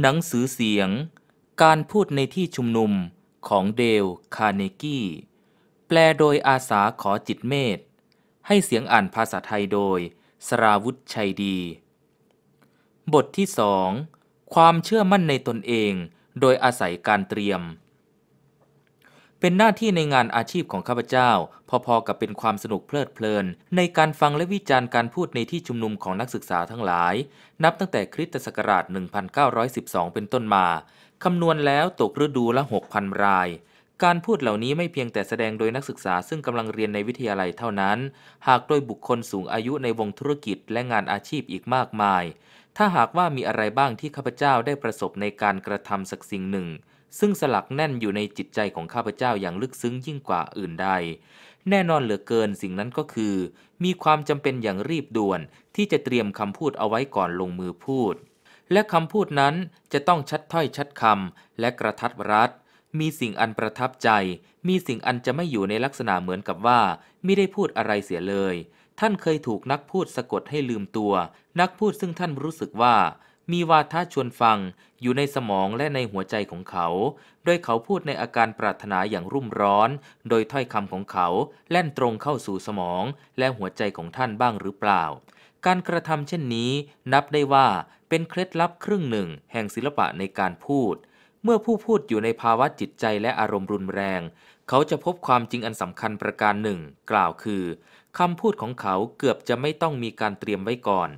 หนังสือเสียง การพูดในที่ชุมนุมของเดล คาร์เนกี้แปลโดยอาสาขอจิตเมธให้เสียงอ่านภาษาไทยโดยสราวุธชัยดี บทที่สองความเชื่อมั่นในตนเองโดยอาศัยการเตรียมเป็นหน้าที่ในงานอาชีพของข้าพเจ้า พอๆกับเป็นความสนุกเพลิดเพลินในการฟังและวิจารณ์การพูดในที่ชุมนุมของนักศึกษาทั้งหลาย นับตั้งแต่คริสตศักราช 1912 เป็นต้นมาคำนวณแล้วตกฤดูละ 6,000 ราย การพูดเหล่านี้ไม่เพียงแต่แสดงโดยนักศึกษาซึ่งกำลังเรียนในวิทยาลัยเท่านั้น หากโดยบุคคลสูงอายุในวงธุรกิจ และงานอาชีพอีกมากมาย ถ้าหากว่ามีอะไรบ้างที่ข้าพเจ้าได้ประสบในการกระทำสักสิ่งหนึ่งซึ่งสลักแน่นอยู่ในจิตใจของข้าพเจ้าอย่างลึกซึ้งยิ่งกว่าอื่นใด แน่นอนเหลือเกินสิ่งนั้นก็คือ มีความจำเป็นอย่างรีบด่วนที่จะเตรียมคำพูดเอาไว้ก่อนลงมือพูด และคำพูดนั้นจะต้องชัดถ้อยชัดคำและกระทัดรัด มีสิ่งอันประทับใจ มีสิ่งอันจะไม่อยู่ในลักษณะเหมือนกับว่าไม่ได้พูดอะไรเสียเลย ท่านเคยถูกนักพูดสะกดให้ลืมตัว นักพูดซึ่งท่านรู้สึกว่ามีวาทะชวนฟังอยู่ในสมองและในหัวใจของเขา โดยเขาพูดในอาการปรารถนาอย่างรุ่มร้อน โดยถ้อยคำของเขาแล่นตรงเข้าสู่สมอง และหัวใจของท่านบ้างหรือเปล่า การกระทำเช่นนี้ นับได้ว่าเป็นเคล็ดลับครึ่งหนึ่ง แห่งศิลปะในการพูด เมื่อผู้พูดอยู่ในภาวะจิตใจและอารมณ์รุนแรง เขาจะพบความจริงอันสำคัญประการหนึ่ง กล่าวคือคำพูดของเขาเกือบจะไม่ต้องมีการเตรียมไว้ก่อน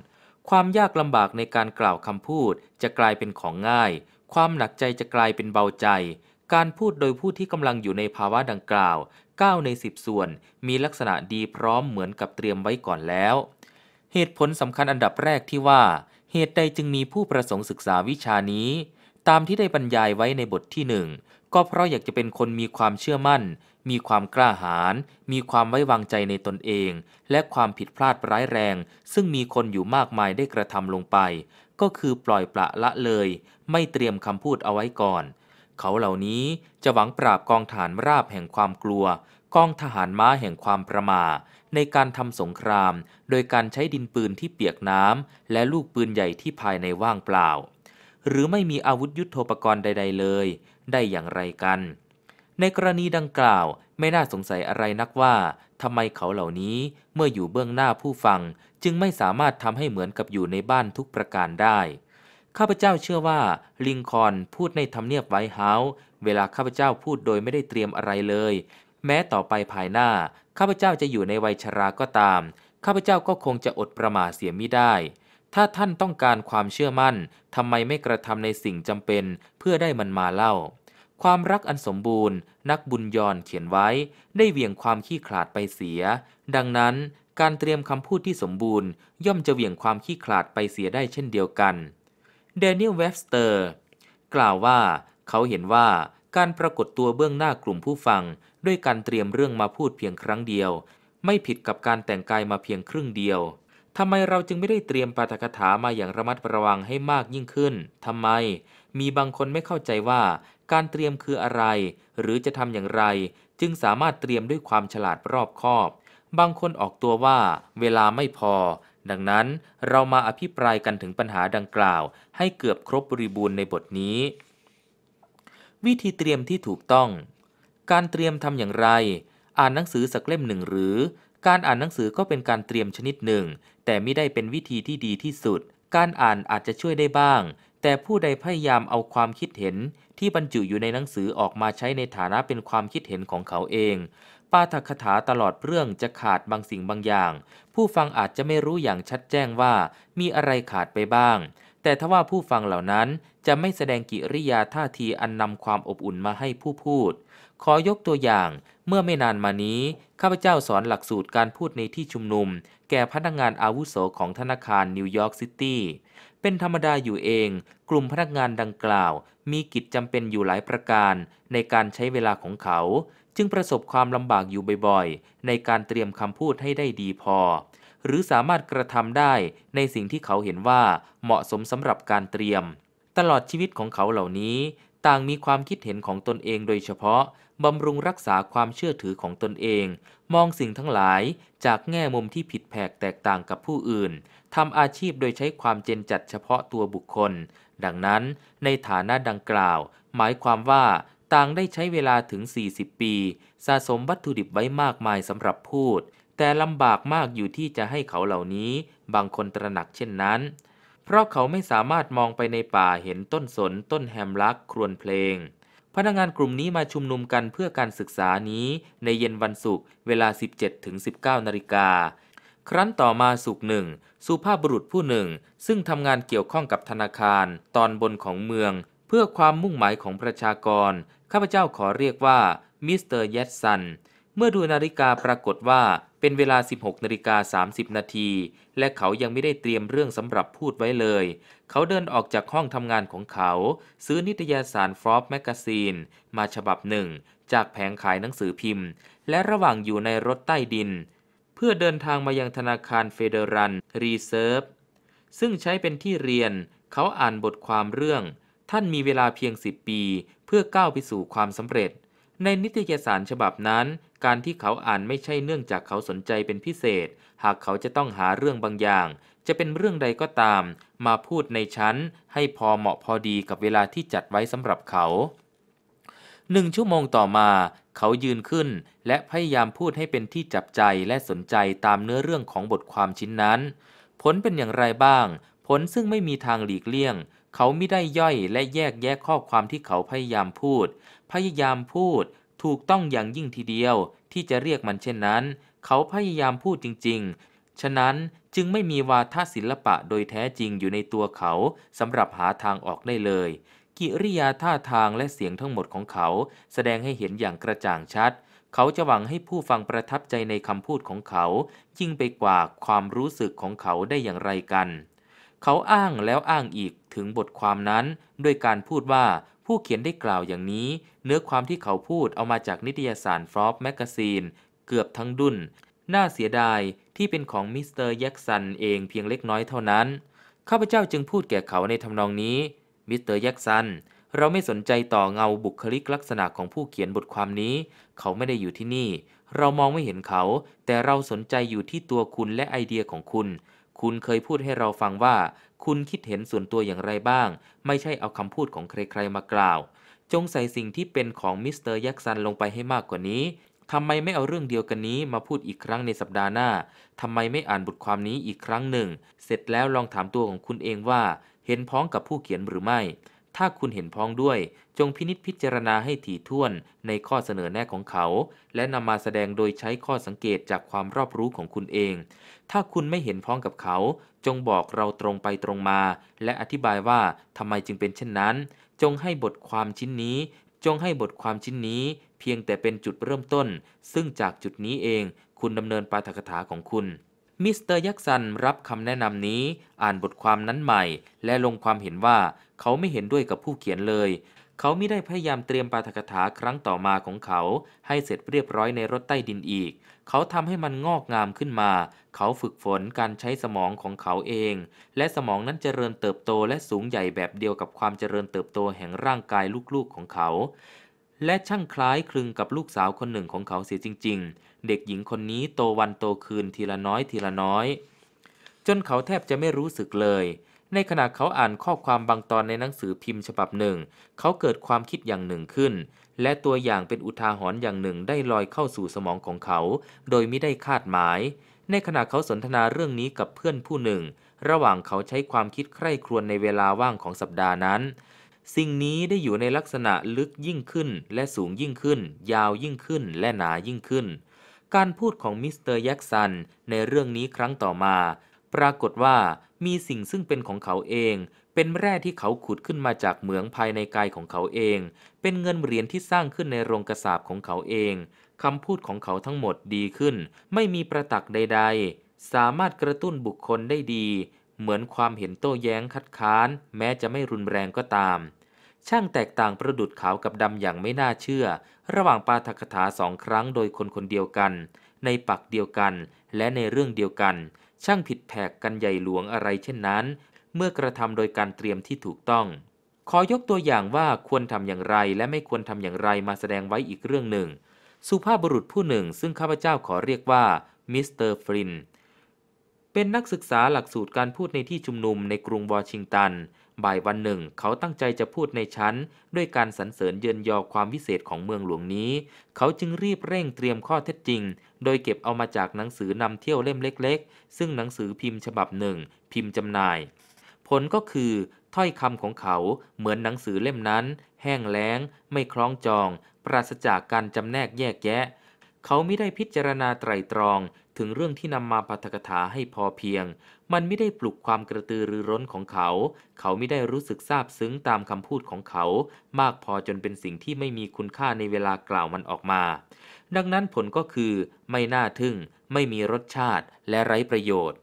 ความยากลำบากในการกล่าวคำพูดจะกลายเป็นของง่าย ความหนักใจจะกลายเป็นเบาใจ การพูดโดยผู้ที่กำลังอยู่ในภาวะดังกล่าว 9 ใน 10 ส่วน มีลักษณะดีพร้อมเหมือนกับเตรียมไว้ก่อนแล้ว เหตุผลสำคัญอันดับแรกที่ว่า เหตุใดจึงมีผู้ประสงค์ศึกษาวิชานี้ ตามที่ได้บรรยายไว้ในบทที่ 1ก็เพราะอยากจะเป็นคนมีความเชื่อมั่นมีความกล้าหาญ มีความไว้วางใจในตนเอง และความผิดพลาดร้ายแรง ซึ่งมีคนอยู่มากมายได้กระทำลงไป ก็คือปล่อยปละละเลย ไม่เตรียมคำพูดเอาไว้ก่อน เขาเหล่านี้จะหวังปราบกองฐานราบแห่งความกลัว กองทหารม้าแห่งความประมาทในการทำสงคราม โดยการใช้ดินปืนที่เปียกน้ำ และลูกปืนใหญ่ที่ภายในว่างเปล่า หรือไม่มีอาวุธยุโทโธปกรณ์ใด ๆ เลย ได้อย่างไรกันในกรณีดังกล่าว ไม่น่าสงสัยอะไรนักว่าทำไมเขาเหล่านี้เมื่ออยู่เบื้องหน้าผู้ฟัง จึงไม่สามารถทำให้เหมือนกับอยู่ในบ้านทุกประการได้ ข้าพเจ้าเชื่อว่า ลิงคอนพูดในทำเนียบไวท์เฮาส์เวลาข้าพเจ้าพูดโดยไม่ได้เตรียมอะไรเลย แม้ต่อไปภายหน้า ข้าพเจ้าจะอยู่ในวัยชราก็ตาม ข้าพเจ้าก็คงจะอดประมาทเสียมิได้ ถ้าท่านต้องการความเชื่อมั่นทำไมไม่กระทำในสิ่งจำเป็นเพื่อได้มันมาเล่าความรักอันสมบูรณ์ นักบุญยอนเขียนไว้ ได้เวียงความขี้ขลาดไปเสีย ดังนั้นการเตรียมคำพูดที่สมบูรณ์ย่อมจะเวียงความขี้ขลาดไปเสียได้เช่นเดียวกันเดนิลเวฟสเตอร์ กล่าวว่า เขาเห็นว่าการปรากฏตัวเบื้องหน้ากลุ่มผู้ฟัง ด้วยการเตรียมเรื่องมาพูดเพียงครั้งเดียว ไม่ผิดกับการแต่งกายมาเพียงครึ่งเดียวทำไมเราจึงไม่ได้เตรียมปาฐกถามาอย่างระมัดระวังให้มากยิ่งขึ้นทำไมมีบางคนไม่เข้าใจว่าการเตรียมคืออะไร หรือจะทำอย่างไร จึงสามารถเตรียมด้วยความฉลาดรอบคอบ บางคนออกตัวว่าเวลาไม่พอ ดังนั้น เรามาอภิปรายกันถึงปัญหาดังกล่าว ให้เกือบครบบริบูรณ์ในบทนี้ วิธีเตรียมที่ถูกต้อง การเตรียมทำอย่างไร อ่านหนังสือสักเล่มหนึ่งหรือ การอ่านหนังสือก็เป็นการเตรียมชนิดหนึ่ง แต่ไม่ได้เป็นวิธีที่ดีที่สุด การอ่านอาจจะช่วยได้บ้างแต่ผู้ใดพยายามเอาความคิดเห็น ที่บรรจุอยู่ในหนังสือออกมาใช้ในฐานะเป็นความคิดเห็นของเขาเอง ปาฐกถาตลอดเรื่องจะขาดบางสิ่งบางอย่าง ผู้ฟังอาจจะไม่รู้อย่างชัดแจ้งว่า มีอะไรขาดไปบ้าง แต่ทว่าผู้ฟังเหล่านั้นจะไม่แสดงกิริยาท่าทีอันนำความอบอุ่นมาให้ผู้พูด ขอยกตัวอย่าง เมื่อไม่นานมานี้ ข้าพเจ้าสอนหลักสูตรการพูดในที่ชุมนุม แก่พนักงานอาวุโสของธนาคารนิวยอร์กซิตี้เป็นธรรมดาอยู่เอง กลุ่มพนักงานดังกล่าว มีกิจจำเป็นอยู่หลายประการในการใช้เวลาของเขา จึงประสบความลำบากอยู่บ่อยๆในการเตรียมคำพูดให้ได้ดีพอ หรือสามารถกระทำได้ในสิ่งที่เขาเห็นว่าเหมาะสมสำหรับการเตรียม ตลอดชีวิตของเขาเหล่านี้ ต่างมีความคิดเห็นของตนเองโดยเฉพาะบำรุงรักษาความเชื่อถือของตนเอง มองสิ่งทั้งหลายจากแง่มุมที่ผิดแผกแตกต่างกับผู้อื่น ทำอาชีพโดยใช้ความเจนจัดเฉพาะตัวบุคคล ดังนั้น ในฐานะดังกล่าว หมายความว่า ต่างได้ใช้เวลาถึง 40 ปี สะสมวัตถุดิบไว้มากมายสำหรับพูด แต่ลำบากมากอยู่ที่จะให้เขาเหล่านี้บางคนตระหนักเช่นนั้น เพราะเขาไม่สามารถมองไปในป่าเห็นต้นสนต้นแฮมลักครวนเพลงพนักงานกลุ่มนี้มาชุมนุมกันเพื่อการศึกษานี้ในเย็นวันศุกร์เวลา 17-19 นาฬิกาครั้นต่อมาสุกหนึ่งสุภาพบุรุษผู้หนึ่ง ซึ่งทำงานเกี่ยวข้องกับธนาคารตอนบนของเมือง เพื่อความมุ่งหมายของประชากร ข้าพเจ้าขอเรียกว่ามิสเตอร์แยดสันเมื่อดูนาฬิกาปรากฏว่าเป็นเวลา 16 นาฬิกา 30 นาที และเขายังไม่ได้เตรียมเรื่องสำหรับพูดไว้เลย เขาเดินออกจากห้องทำงานของเขา ซื้อนิตยสารฟรอปแมกกาซีนมาฉบับหนึ่ง จากแผงขายหนังสือพิมพ์ และระหว่างอยู่ในรถใต้ดิน เพื่อเดินทางมายังธนาคารเฟเดรันรีเซิร์ฟซึ่งใช้เป็นที่เรียน เขาอ่านบทความเรื่อง ท่านมีเวลาเพียง 10 ปี เพื่อก้าวไปสู่ความสำเร็จใน นิตยสารฉบับนั้น การที่เขาอ่านไม่ใช่เนื่องจากเขาสนใจเป็นพิเศษ หากเขาจะต้องหาเรื่องบางอย่าง จะเป็นเรื่องใดก็ตาม มาพูดในชั้น ให้พอเหมาะพอดีกับเวลาที่จัดไว้สำหรับเขาหนึ่งชั่วโมงต่อมา เขายืนขึ้นและพยายามพูดให้เป็นที่จับใจและสนใจตามเนื้อเรื่องของบทความชิ้นนั้น ผลเป็นอย่างไรบ้าง ผลซึ่งไม่มีทางหลีกเลี่ยง เขาไม่ได้ย่อยและแยกแยะข้อความที่เขาพยายามพูดพยายามพูดถูกต้องอย่างยิ่งทีเดียวที่จะเรียกมันเช่นนั้น เขาพยายามพูดจริง ๆ ฉะนั้นจึงไม่มีวาทศิลปะโดยแท้จริงอยู่ในตัวเขาสำหรับหาทางออกได้เลย กิริยาท่าทางและเสียงทั้งหมดของเขา แสดงให้เห็นอย่างกระจ่างชัด เขาจะหวังให้ผู้ฟังประทับใจในคำพูดของเขา ยิ่งไปกว่าความรู้สึกของเขาได้อย่างไรกัน เขาอ้างแล้วอ้างอีกถึงบทความนั้น ด้วยการพูดว่าผู้เขียนได้กล่าวอย่างนี้เนื้อความที่เขาพูดเอามาจากนิตยสารฟรอปแมกกาซีนเกือบทั้งดุนน่าเสียดายที่เป็นของมิสเตอร์แยกซันเองเพียงเล็กน้อยเท่านั้น ข้าพเจ้าจึงพูดแก่เขาในทำนองนี้มิสเตอร์แยกซันเราไม่สนใจต่อเงาบุคลิกลักษณะของผู้เขียนบทความนี้ เขาไม่ได้อยู่ที่นี่ เรามองไม่เห็นเขา แต่เราสนใจอยู่ที่ตัวคุณและไอเดียของคุณ คุณเคยพูดให้เราฟังว่าคุณคิดเห็นส่วนตัวอย่างไรบ้าง ไม่ใช่เอาคำพูดของใครๆมากล่าว จงใส่สิ่งที่เป็นของมิสเตอร์ยักษ์ซันลงไปให้มากกว่านี้ทำไมไม่เอาเรื่องเดียวกันนี้มาพูดอีกครั้งในสัปดาห์หน้าทำไมไม่อ่านบทความนี้อีกครั้งหนึ่ง เสร็จแล้วลองถามตัวของคุณเองว่าเห็นพ้องกับผู้เขียนหรือไม่ถ้าคุณเห็นพ้องด้วย จงพินิษพิจารณาให้ถี่ถ้วนในข้อเสนอแนะของเขา และนำมาแสดงโดยใช้ข้อสังเกตจากความรอบรู้ของคุณเอง ถ้าคุณไม่เห็นพ้องกับเขา จงบอกเราตรงไปตรงมา และอธิบายว่าทำไมจึงเป็นเช่นนั้น จงให้บทความชิ้นนี้ จงให้บทความชิ้นนี้ เพียงแต่เป็นจุดเริ่มต้น ซึ่งจากจุดนี้เอง คุณดำเนินปาฐกถาของคุณมิสเตอร์ยักษ์ซันรับคำแนะนำนี้อ่านบทความนั้นใหม่ และลงความเห็นว่าเขาไม่เห็นด้วยกับผู้เขียนเลย เขาไม่ได้พยายามเตรียมปาฐกถาครั้งต่อมาของเขา ให้เสร็จเรียบร้อยในรถใต้ดินอีก เขาทำให้มันงอกงามขึ้นมา เขาฝึกฝนการใช้สมองของเขาเอง และสมองนั้นเจริญเติบโตและสูงใหญ่แบบเดียวกับความเจริญเติบโตแห่งร่างกายลูกๆของเขา และช่างคล้ายคลึงกับลูกสาวคนหนึ่งของเขาเสียจริง ๆเด็กหญิงคนนี้โตวันโตคืนทีละน้อยทีละน้อย จนเขาแทบจะไม่รู้สึกเลย ในขณะเขาอ่านข้อความบางตอนในหนังสือพิมพ์ฉบับหนึ่ง เขาเกิดความคิดอย่างหนึ่งขึ้น และตัวอย่างเป็นอุทาหรณ์อย่างหนึ่งได้ลอยเข้าสู่สมองของเขา โดยไม่ได้คาดหมาย ในขณะเขาสนทนาเรื่องนี้กับเพื่อนผู้หนึ่ง ระหว่างเขาใช้ความคิดใคร่ครวญในเวลาว่างของสัปดาห์นั้น สิ่งนี้ได้อยู่ในลักษณะลึกยิ่งขึ้นและสูงยิ่งขึ้น ยาวยิ่งขึ้นและหนายิ่งขึ้นการพูดของมิสเตอร์แยักซันในเรื่องนี้ครั้งต่อมาปรากฏว่ามีสิ่งซึ่งเป็นของเขาเอง เป็นแร่ที่เขาขุดขึ้นมาจากเหมืองภายในกายของเขาเอง เป็นเงินเหรียญที่สร้างขึ้นในโรงกระสาบของเขาเอง คำพูดของเขาทั้งหมดดีขึ้นไม่มีประตักใดๆ สามารถกระตุ้นบุคคลได้ดีเหมือนความเห็นโต้แย้งคัดค้านแม้จะไม่รุนแรงก็ตาม ช่างแตกต่างประดุดขาวกับดำอย่างไม่น่าเชื่อระหว่างปาทกถาสองครั้งโดยคนคนเดียวกัน ในปักเดียวกัน และในเรื่องเดียวกัน ช่างผิดแผกกันใหญ่หลวงอะไรเช่นนั้น เมื่อกระทำโดยการเตรียมที่ถูกต้อง ขอยกตัวอย่างว่าควรทำอย่างไรและไม่ควรทำอย่างไรมาแสดงไว้อีกเรื่องหนึ่งสุภาพบุรุษผู้หนึ่งซึ่งข้าพเจ้าขอเรียกว่ามิสเตอร์ฟรินเป็นนักศึกษาหลักสูตรการพูดในที่ชุมนุม ในกรุงวอชิงตันบ่ายวันหนึ่งเขาตั้งใจจะพูดในชั้น ด้วยการสรรเสริญเยินยอความวิเศษของเมืองหลวงนี้ เขาจึงรีบเร่งเตรียมข้อเท็จจริงโดยเก็บเอามาจากหนังสือนำเที่ยวเล่มเล็กๆ ซึ่งหนังสือพิมพ์ฉบับหนึ่งพิมพ์จำหน่าย ผลก็คือถ้อยคำของเขาเหมือนหนังสือเล่มนั้น แห้งแล้ง ไม่คล้องจอง ปราศจากการจำแนกแยกแยะ เขาไม่ได้พิจารณาไตรตรองถึงเรื่องที่นำมาปาฐกถาให้พอเพียงมันไม่ได้ปลุกความกระตือรือร้นของเขา เขาไม่ได้รู้สึกซาบซึ้งตามคำพูดของเขา มากพอจนเป็นสิ่งที่ไม่มีคุณค่าในเวลากล่าวมันออกมา ดังนั้นผลก็คือไม่น่าทึ่ง ไม่มีรสชาติและไร้ประโยชน์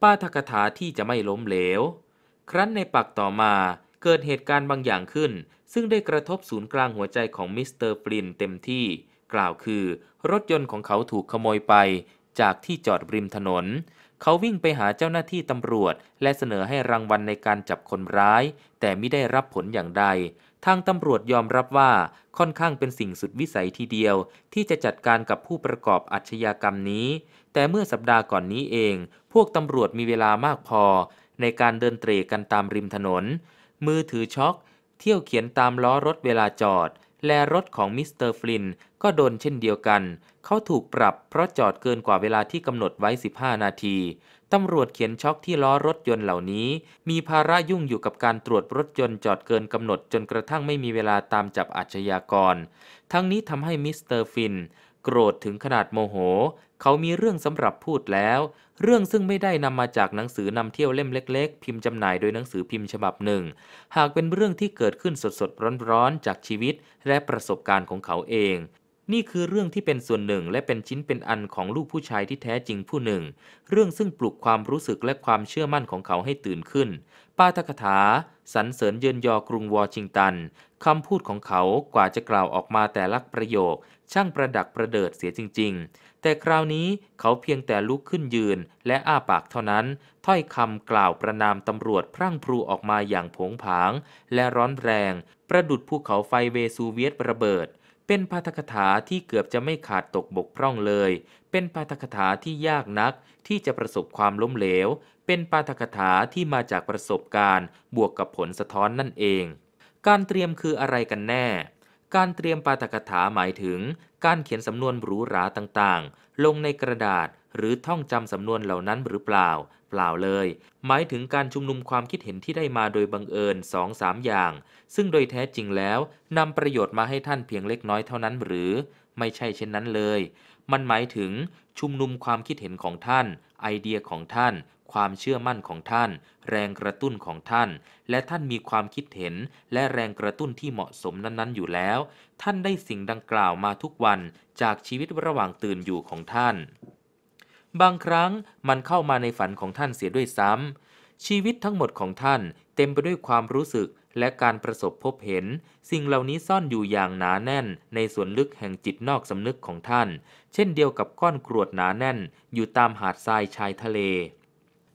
ป้าทกถาที่จะไม่ล้มเหลว ครั้นในปักต่อมาเกิดเหตุการณ์บางอย่างขึ้น ซึ่งได้กระทบศูนย์กลางหัวใจของมิสเตอร์ฟลินเต็มที่ กล่าวคือ รถยนต์ของเขาถูกขโมยไป จากที่จอดริมถนนเขาวิ่งไปหาเจ้าหน้าที่ตำรวจ และเสนอให้รางวัลในการจับคนร้าย แต่ไม่ได้รับผลอย่างใด ทางตำรวจยอมรับว่าค่อนข้างเป็นสิ่งสุดวิสัยทีเดียว ที่จะจัดการกับผู้ประกอบอาชญากรรมนี้ แต่เมื่อสัปดาห์ก่อนนี้เอง พวกตำรวจมีเวลามากพอ ในการเดินเตรกันตามริมถนน มือถือช็อกเที่ยวเขียนตามล้อรถเวลาจอดและรถของมิสเตอร์ฟลินก็โดนเช่นเดียวกัน เขาถูกปรับเพราะจอดเกินกว่าเวลาที่กำหนดไว้ 15 นาที ตำรวจเขียนช็อกที่ล้อรถยนต์เหล่านี้ มีภาระยุ่งอยู่กับการตรวจรถยนต์จอดเกินกำหนดจนกระทั่งไม่มีเวลาตามจับอาชญากร ทั้งนี้ทำให้มิสเตอร์ฟิน โกรธถึงขนาดโมโหเขามีเรื่องสำหรับพูดแล้ว เรื่องซึ่งไม่ได้นำมาจากหนังสือนำเที่ยวเล่มเล็ก ๆ พิมพ์จำหน่ายโดยหนังสือพิมพ์ฉบับหนึ่ง หากเป็นเรื่องที่เกิดขึ้นสดๆร้อนๆ จากชีวิตและประสบการณ์ของเขาเอง นี่คือเรื่องที่เป็นส่วนหนึ่งและเป็นชิ้นเป็นอันของลูกผู้ชายที่แท้จริงผู้หนึ่ง เรื่องซึ่งปลุกความรู้สึกและความเชื่อมั่นของเขาให้ตื่นขึ้นป้าทกถา สรรเสริญเยินยอกรุงวอชิงตันคำพูดของเขากว่าจะกล่าวออกมาแต่ละประโยค ช่างประดักประเดิดเสียจริง ๆแต่คราวนี้เขาเพียงแต่ลุกขึ้นยืน และ อ้าปากเท่านั้น ถ้อยคำกล่าวประนามตำรวจพรั่งพรูออกมาอย่างผงผาง และร้อนแรง ประดุดภูเขาไฟเวซูเวียสระเบิด เป็นพาทกถาที่เกือบจะไม่ขาดตกบกพร่องเลย เป็นพาทกถาที่ยากนักที่จะประสบความล้มเหลว เป็นปาทกถาที่มาจากประสบการณ์ บวกกับผลสะท้อนนั่นเอง การเตรียมคืออะไรกันแน่ การเตรียมปาทกถาหมายถึงการเขียนสำนวนหรูหราต่างๆ ลงในกระดาษหรือท่องจำสำนวนเหล่านั้นหรือเปล่า เปล่าเลย หมายถึงการชุมนุมความคิดเห็นที่ได้มาโดยบังเอิญสองสามอย่าง ซึ่งโดยแท้จริงแล้วนำประโยชน์มาให้ท่านเพียงเล็กน้อยเท่านั้นหรือ ไม่ใช่เช่นนั้นเลยมันหมายถึง ชุมนุมความคิดเห็นของท่าน ไอเดียของท่าน ความเชื่อมั่นของท่าน แรงกระตุ้นของท่าน และท่านมีความคิดเห็น และแรงกระตุ้นที่เหมาะสมนั้น ๆ อยู่แล้ว ท่านได้สิ่งดังกล่าวมาทุกวันจากชีวิตระหว่างตื่นอยู่ของท่าน บางครั้งมันเข้ามาในฝันของท่านเสียด้วยซ้ำชีวิตทั้งหมดของท่าน เต็มไปด้วยความรู้สึกและการประสบพบเห็น สิ่งเหล่านี้ซ่อนอยู่อย่างหนาแน่น ในส่วนลึกแห่งจิตนอกสำนึกของท่าน เช่นเดียวกับก้อนกรวดหนาแน่น อยู่ตามหาดทรายชายทะเล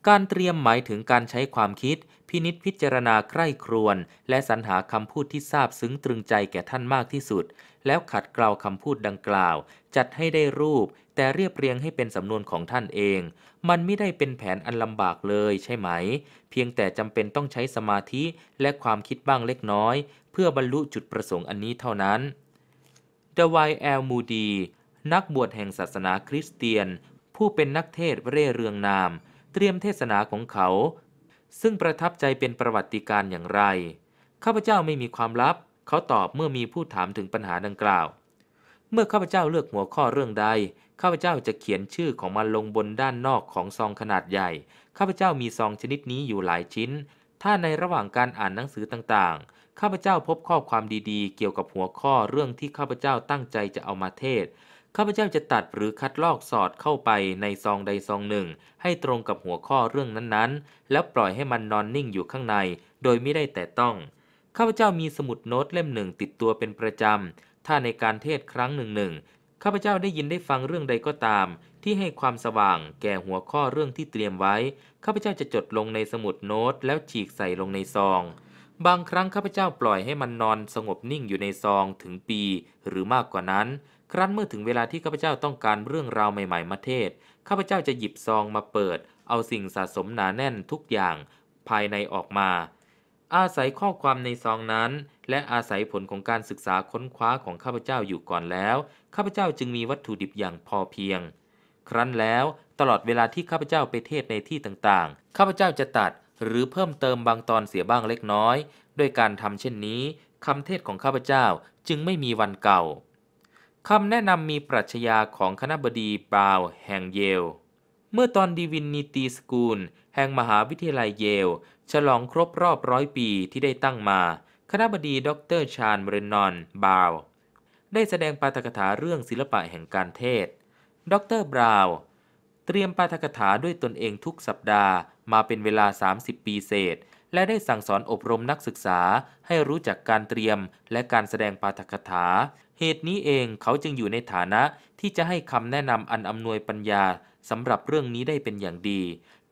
การเตรียมหมายถึงการใช้ความคิด พินิษพิจารณาใคร่ครวน และสรรหาคำพูดที่ทราบซึ้งตรึงใจแก่ท่านมากที่สุด แล้วขัดเกลาคำพูดดังกล่าวจัดให้ได้รูปแต่เรียบเรียงให้เป็นสำนวนของท่านเอง มันไม่ได้เป็นแผนอันลำบากเลยใช่ไหม เพียงแต่จำเป็นต้องใช้สมาธิและความคิดบ้างเล็กน้อย เพื่อบรรลุจุดประสงค์อันนี้เท่านั้นเดวายแอลมูดีนักบวชแห่งศาสนาคริสเตียน ผู้เป็นนักเทศเร่เรืองนาม เตรียมเทศนาของเขา ซึ่งประทับใจเป็นประวัติการอย่างไรข้าพเจ้าไม่มีความลับ เขาตอบเมื่อมีผู้ถามถึงปัญหาดังกล่าวเมื่อข้าพเจ้าเลือกหัวข้อเรื่องใด ข้าพเจ้าจะเขียนชื่อของมันลงบนด้านนอกของซองขนาดใหญ่ ข้าพเจ้ามีซองชนิดนี้อยู่หลายชิ้น ถ้าในระหว่างการอ่านหนังสือต่างๆ ข้าพเจ้าพบข้อความดีๆ เกี่ยวกับหัวข้อเรื่องที่ข้าพเจ้าตั้งใจจะเอามาเทศ ข้าพเจ้าจะตัดหรือคัดลอกสอดเข้าไปในซองใดซองหนึ่ง ให้ตรงกับหัวข้อเรื่องนั้นๆ แล้วปล่อยให้มันนอนนิ่งอยู่ข้างใน โดยไม่ได้แต่ต้อง ข้าพเจ้ามีสมุดโน้ตเล่มหนึ่งติดตัวเป็นประจำถ้าในการเทศครั้งหนึ่งหนึ่งข้าพเจ้าได้ยินได้ฟังเรื่องใดก็ตาม ที่ให้ความสว่างแก่หัวข้อเรื่องที่เตรียมไว้ ข้าพเจ้าจะจดลงในสมุดโน้ตแล้วฉีกใส่ลงในซอง บางครั้งข้าพเจ้าปล่อยให้มันนอนสงบนิ่งอยู่ในซองถึงปีหรือมากกว่านั้น ครั้นเมื่อถึงเวลาที่ข้าพเจ้าต้องการเรื่องราวใหม่ๆมาเทศ ข้าพเจ้าจะหยิบซองมาเปิด เอาสิ่งสะสมหนาแน่นทุกอย่างภายในออกมาอาศัยข้อความในซองนั้น และอาศัยผลของการศึกษาค้นคว้าของข้าพเจ้าอยู่ก่อนแล้วข้าพเจ้าจึงมีวัตถุดิบอย่างพอเพียง ครั้นแล้วตลอดเวลาที่ข้าพเจ้าไปเทศในที่ต่างๆข้าพเจ้าจะตัด หรือเพิ่มเติมบางตอนเสียบ้างเล็กน้อย ด้วยการทำเช่นนี้คำเทศของข้าพเจ้าจึงไม่มีวันเก่าคำแนะนำมีปรัชญาของคณะบดีบราวแห่งเยลเมื่อตอนดีวินนิตีสกูลแห่งมหาวิทยาลัยเยลฉลองครบรอบร้อยปีที่ได้ตั้งมา คณะบดีดรชาญเรนนอนบาว ได้แสดงปาฐกถาเรื่องศิลปะแห่งการเทศ ดรบราว เตรียมปาฐกถาด้วยตนเองทุกสัปดาห์ มาเป็นเวลา 30 ปีเศษ และได้สั่งสอนอบรมนักศึกษาให้รู้จักการเตรียมและการแสดงปาฐกถา เหตุนี้เองเขาจึงอยู่ในฐานะที่จะให้คำแนะนำอันอำนวยปัญญาสำหรับเรื่องนี้ได้เป็นอย่างดี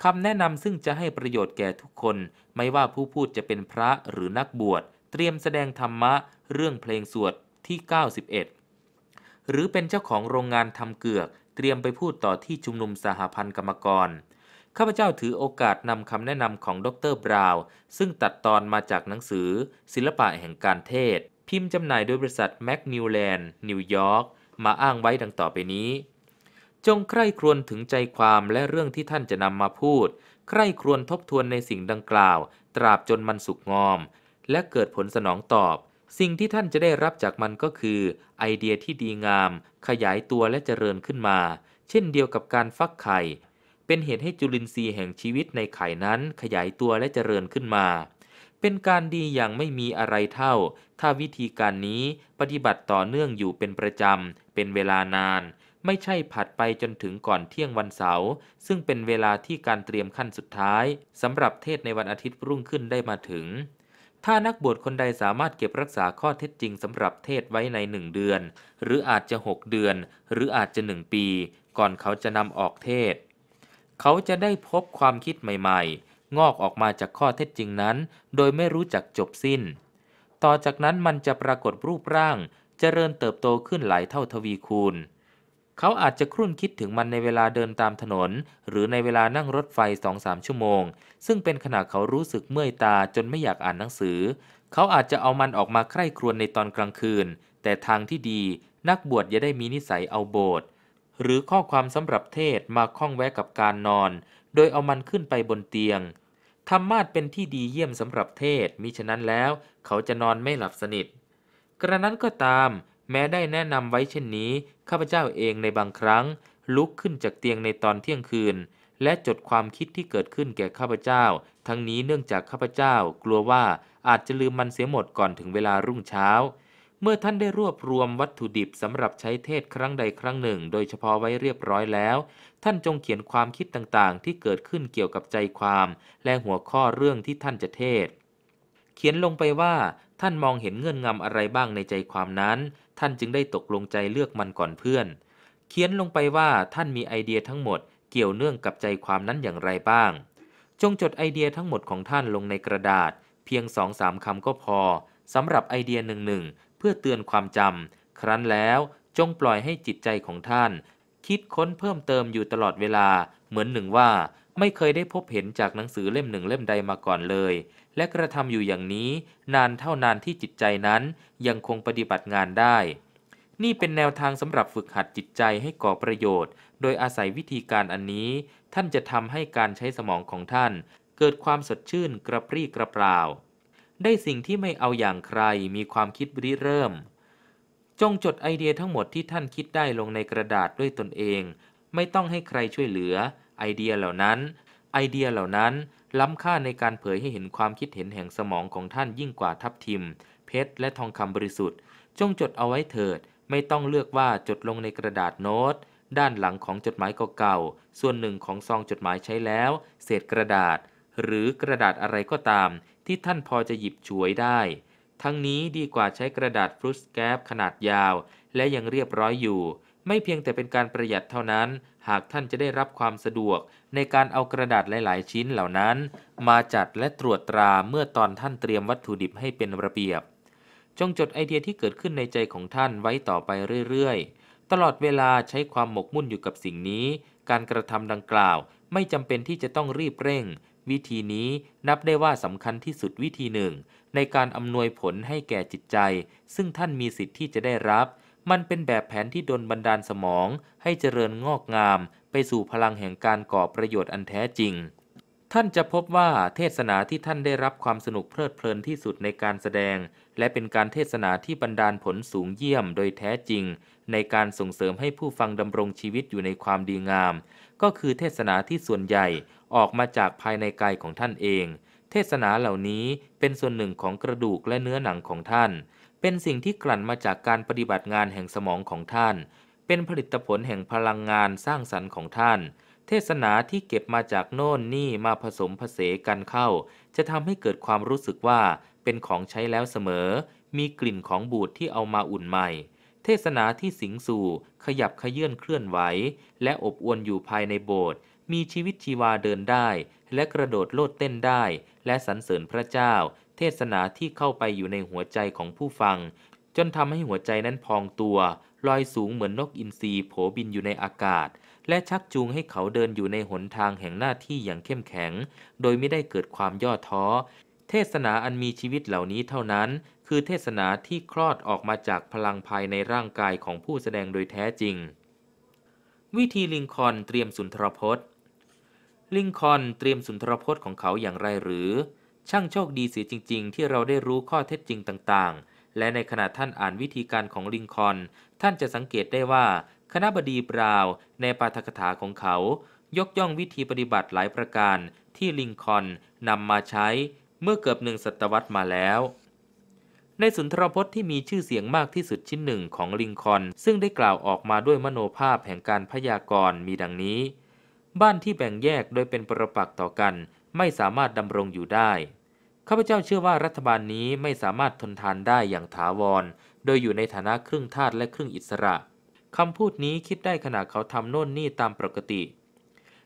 คำแนะนำซึ่งจะให้ประโยชน์แก่ทุกคน ไม่ว่าผู้พูดจะเป็นพระหรือนักบวช เตรียมแสดงธรรมะเรื่องเพลงสวดที่ 91 หรือเป็นเจ้าของโรงงานทำเกือก เตรียมไปพูดต่อที่ชุมนุมสหพันธ์กรรมกร ข้าพเจ้าถือโอกาสนำคำแนะนำของดรบราวน์ซึ่งตัดตอนมาจากหนังสือ ศิลปะแห่งการเทศ พิมพ์จำหน่ายโดยบริษัทแมกนิวแลนด์นิวยอร์กมาอ้างไว้ดังต่อไปนี้จงใคร่ครวญถึงใจความและเรื่องที่ท่านจะนำมาพูด ใคร่ครวญทบทวนในสิ่งดังกล่าว ตราบจนมันสุกงอม และเกิดผลสนองตอบ สิ่งที่ท่านจะได้รับจากมันก็คือ ไอเดียที่ดีงาม ขยายตัวและเจริญขึ้นมา เช่นเดียวกับการฟักไข่ เป็นเหตุให้จุลินทรีย์แห่งชีวิตในไข่นั้น ขยายตัวและเจริญขึ้นมา เป็นการดีอย่างไม่มีอะไรเท่า ถ้าวิธีการนี้ปฏิบัติต่อเนื่องอยู่เป็นประจำเป็นเวลานานไม่ใช่ผัดไปจนถึงก่อนเที่ยงวันเสาร์ซึ่งเป็นเวลาที่การเตรียมขั้นสุดท้ายสำหรับเทศในวันอาทิตย์รุ่งขึ้นได้มาถึง ถ้านักบวชคนใดสามารถเก็บรักษาข้อเท็จจริงสำหรับเทศไว้ในหนึ่งเดือน หรืออาจจะ 6 เดือน หรืออาจจะหนึ่งปี ก่อนเขาจะนำออกเทศ เขาจะได้พบความคิดใหม่ๆ งอกออกมาจากข้อเท็จจริงนั้น โดยไม่รู้จักจบสิ้น ต่อจากนั้นมันจะปรากฏรูปร่างจเจริญเติบโตขึ้นหลายเท่าทวีคูณเขาอาจจะครุ่นคิดถึงมันในเวลาเดินตามถนน หรือในเวลานั่งรถไฟสองสามชั่วโมง ซึ่งเป็นขณะเขารู้สึกเมื่อยตาจนไม่อยากอ่านหนังสือ เขาอาจจะเอามันออกมาใคร่ครวญในตอนกลางคืน แต่ทางที่ดีนักบวชอย่าได้มีนิสัยเอาโบสหรือข้อความสำหรับเทศมาคล้องแวะกับการนอน โดยเอามันขึ้นไปบนเตียงธรรมาทเป็นที่ดีเยี่ยมสำหรับเทศมิฉะนั้นแล้ว เขาจะนอนไม่หลับสนิท กระนั้นก็ตาม แม้ได้แนะนำไว้เช่นนี้ข้าพเจ้าเองในบางครั้งลุกขึ้นจากเตียงในตอนเที่ยงคืน และจดความคิดที่เกิดขึ้นแก่ข้าพเจ้า ทั้งนี้เนื่องจากข้าพเจ้า กลัวว่าอาจจะลืมมันเสียหมดก่อนถึงเวลารุ่งเช้า เมื่อท่านได้รวบรวมวัตถุดิบสำหรับใช้เทศครั้งใดครั้งหนึ่งโดยเฉพาะไว้เรียบร้อยแล้ว ท่านจงเขียนความคิดต่างๆ ที่เกิดขึ้นเกี่ยวกับใจความและหัวข้อเรื่องที่ท่านจะเทศ เขียนลงไปว่าท่านมองเห็นเงื่อนงำอะไรบ้างในใจความนั้นท่านจึงได้ตกลงใจเลือกมันก่อนเพื่อน เขียนลงไปว่าท่านมีไอเดียทั้งหมดเกี่ยวเนื่องกับใจความนั้นอย่างไรบ้าง จงจดไอเดียทั้งหมดของท่านลงในกระดาษ เพียงสองสามคำก็พอสำหรับไอเดียหนึ่งหนึ่งเพื่อเตือนความจำครั้นแล้วจงปล่อยให้จิตใจของท่าน คิดค้นเพิ่มเติมอยู่ตลอดเวลา เหมือนหนึ่งว่าไม่เคยได้พบเห็นจากหนังสือเล่มหนึ่งเล่มใดมาก่อนเลยและกระทำอยู่อย่างนี้ นานเท่านานที่จิตใจนั้น ยังคงปฏิบัติงานได้ นี่เป็นแนวทางสำหรับฝึกหัดจิตใจให้ก่อประโยชน์ โดยอาศัยวิธีการอันนี้ ท่านจะทำให้การใช้สมองของท่าน เกิดความสดชื่นกระปรี้กระเปร่า ได้สิ่งที่ไม่เอาอย่างใครมีความคิดริเริ่ม จงจดไอเดียทั้งหมดที่ท่านคิดได้ลงในกระดาษด้วยตนเอง ไม่ต้องให้ใครช่วยเหลือ ไอเดียเหล่านั้น ไอเดียเหล่านั้นล้ำค่าในการเผยให้เห็นความคิดเห็นแห่งสมองของท่านยิ่งกว่าทับทิม เพชรและทองคำบริสุทธิ์ จงจดเอาไว้เถิด ไม่ต้องเลือกว่าจดลงในกระดาษโน้ต ด้านหลังของจดหมายเก่าๆส่วนหนึ่งของซองจดหมายใช้แล้ว เศษกระดาษ หรือกระดาษอะไรก็ตาม ที่ท่านพอจะหยิบฉวยได้ ทั้งนี้ดีกว่าใช้กระดาษฟรุสแกบขนาดยาว และยังเรียบร้อยอยู่ ไม่เพียงแต่เป็นการประหยัดเท่านั้นหากท่านจะได้รับความสะดวก ในการเอากระดาษหลายๆ ชิ้นเหล่านั้น มาจัดและตรวจตราเมื่อตอนท่านเตรียมวัตถุดิบให้เป็นระเบียบ จงจดไอเดียที่เกิดขึ้นในใจของท่านไว้ต่อไปเรื่อยๆ ตลอดเวลาใช้ความหมกมุ่นอยู่กับสิ่งนี้ การกระทำดังกล่าว ไม่จำเป็นที่จะต้องรีบเร่ง วิธีนี้นับได้ว่าสำคัญที่สุดวิธีหนึ่งในการอำนวยผลให้แก่จิตใจ ซึ่งท่านมีสิทธิ์ที่จะได้รับมันเป็นแบบแผนที่ดนบันดาลสมองให้เจริญงอกงามไปสู่พลังแห่งการก่อประโยชน์อันแท้จริง ท่านจะพบว่าเทศนาที่ท่านได้รับความสนุกเพลิดเพลินที่สุดในการแสดง และเป็นการเทศนาที่บันดาลผลสูงเยี่ยมโดยแท้จริงในการส่งเสริมให้ผู้ฟังดำรงชีวิตอยู่ในความดีงาม ก็คือเทศนาที่ส่วนใหญ่ออกมาจากภายในกายของท่านเอง เทศนาเหล่านี้เป็นส่วนหนึ่งของกระดูกและเนื้อหนังของท่านเป็นสิ่งที่กลั่นมาจากการปฏิบัติงานแห่งสมองของท่าน เป็นผลิตผลแห่งพลังงานสร้างสรรค์ของท่าน เทศนาที่เก็บมาจากโน่นนี่มาผสมผสกันเข้า จะทำให้เกิดความรู้สึกว่าเป็นของใช้แล้วเสมอ มีกลิ่นของบูดที่เอามาอุ่นใหม่ เทศนาที่สิงสู่ ขยับขยื่นเคลื่อนไหว และอบอวนอยู่ภายในโบสถ์ มีชีวิตชีวาเดินได้ และกระโดดโลดเต้นได้ และสรรเสริญพระเจ้าเทศนาที่เข้าไปอยู่ในหัวใจของผู้ฟัง จนทำให้หัวใจนั้นพองตัว ลอยสูงเหมือนนกอินทรีโผบินอยู่ในอากาศ และชักจูงให้เขาเดินอยู่ในหนทางแห่งหน้าที่อย่างเข้มแข็ง โดยไม่ได้เกิดความย่อท้อ เทศนาอันมีชีวิตเหล่านี้เท่านั้น คือเทศนาที่คลอดออกมาจากพลังภายในร่างกายของผู้แสดงโดยแท้จริง วิธีลิงคอนเตรียมสุนทรพจน์ ลิงคอนเตรียมสุนทรพจน์ของเขาอย่างไรหรือช่างโชคดีเสียจริง ๆ ที่เราได้รู้ข้อเท็จจริงต่างๆ และในขณะท่านอ่านวิธีการของลิงคอน ท่านจะสังเกตได้ว่า คณะบดีบราว ในปาฐกถาของเขา ยกย่องวิธีปฏิบัติหลายประการที่ลิงคอนนำมาใช้เมื่อเกือบหนึ่งศตวรรษมาแล้ว ในสุนทรพจน์ที่มีชื่อเสียงมากที่สุดชิ้นหนึ่งของลิงคอนซึ่งได้กล่าวออกมาด้วยมโนภาพแห่งการพยากรณ์มีดังนี้ บ้านที่แบ่งแยกโดยเป็นประปักต่อกัน ไม่สามารถดำรงอยู่ได้ข้าพเจ้าเชื่อว่ารัฐบาลนี้ไม่สามารถทนทานได้อย่างถาวร โดยอยู่ในฐานะครึ่งทาสและครึ่งอิสระ คำพูดนี้คิดได้ขณะเขาทำโน่นนี่ตามปกติ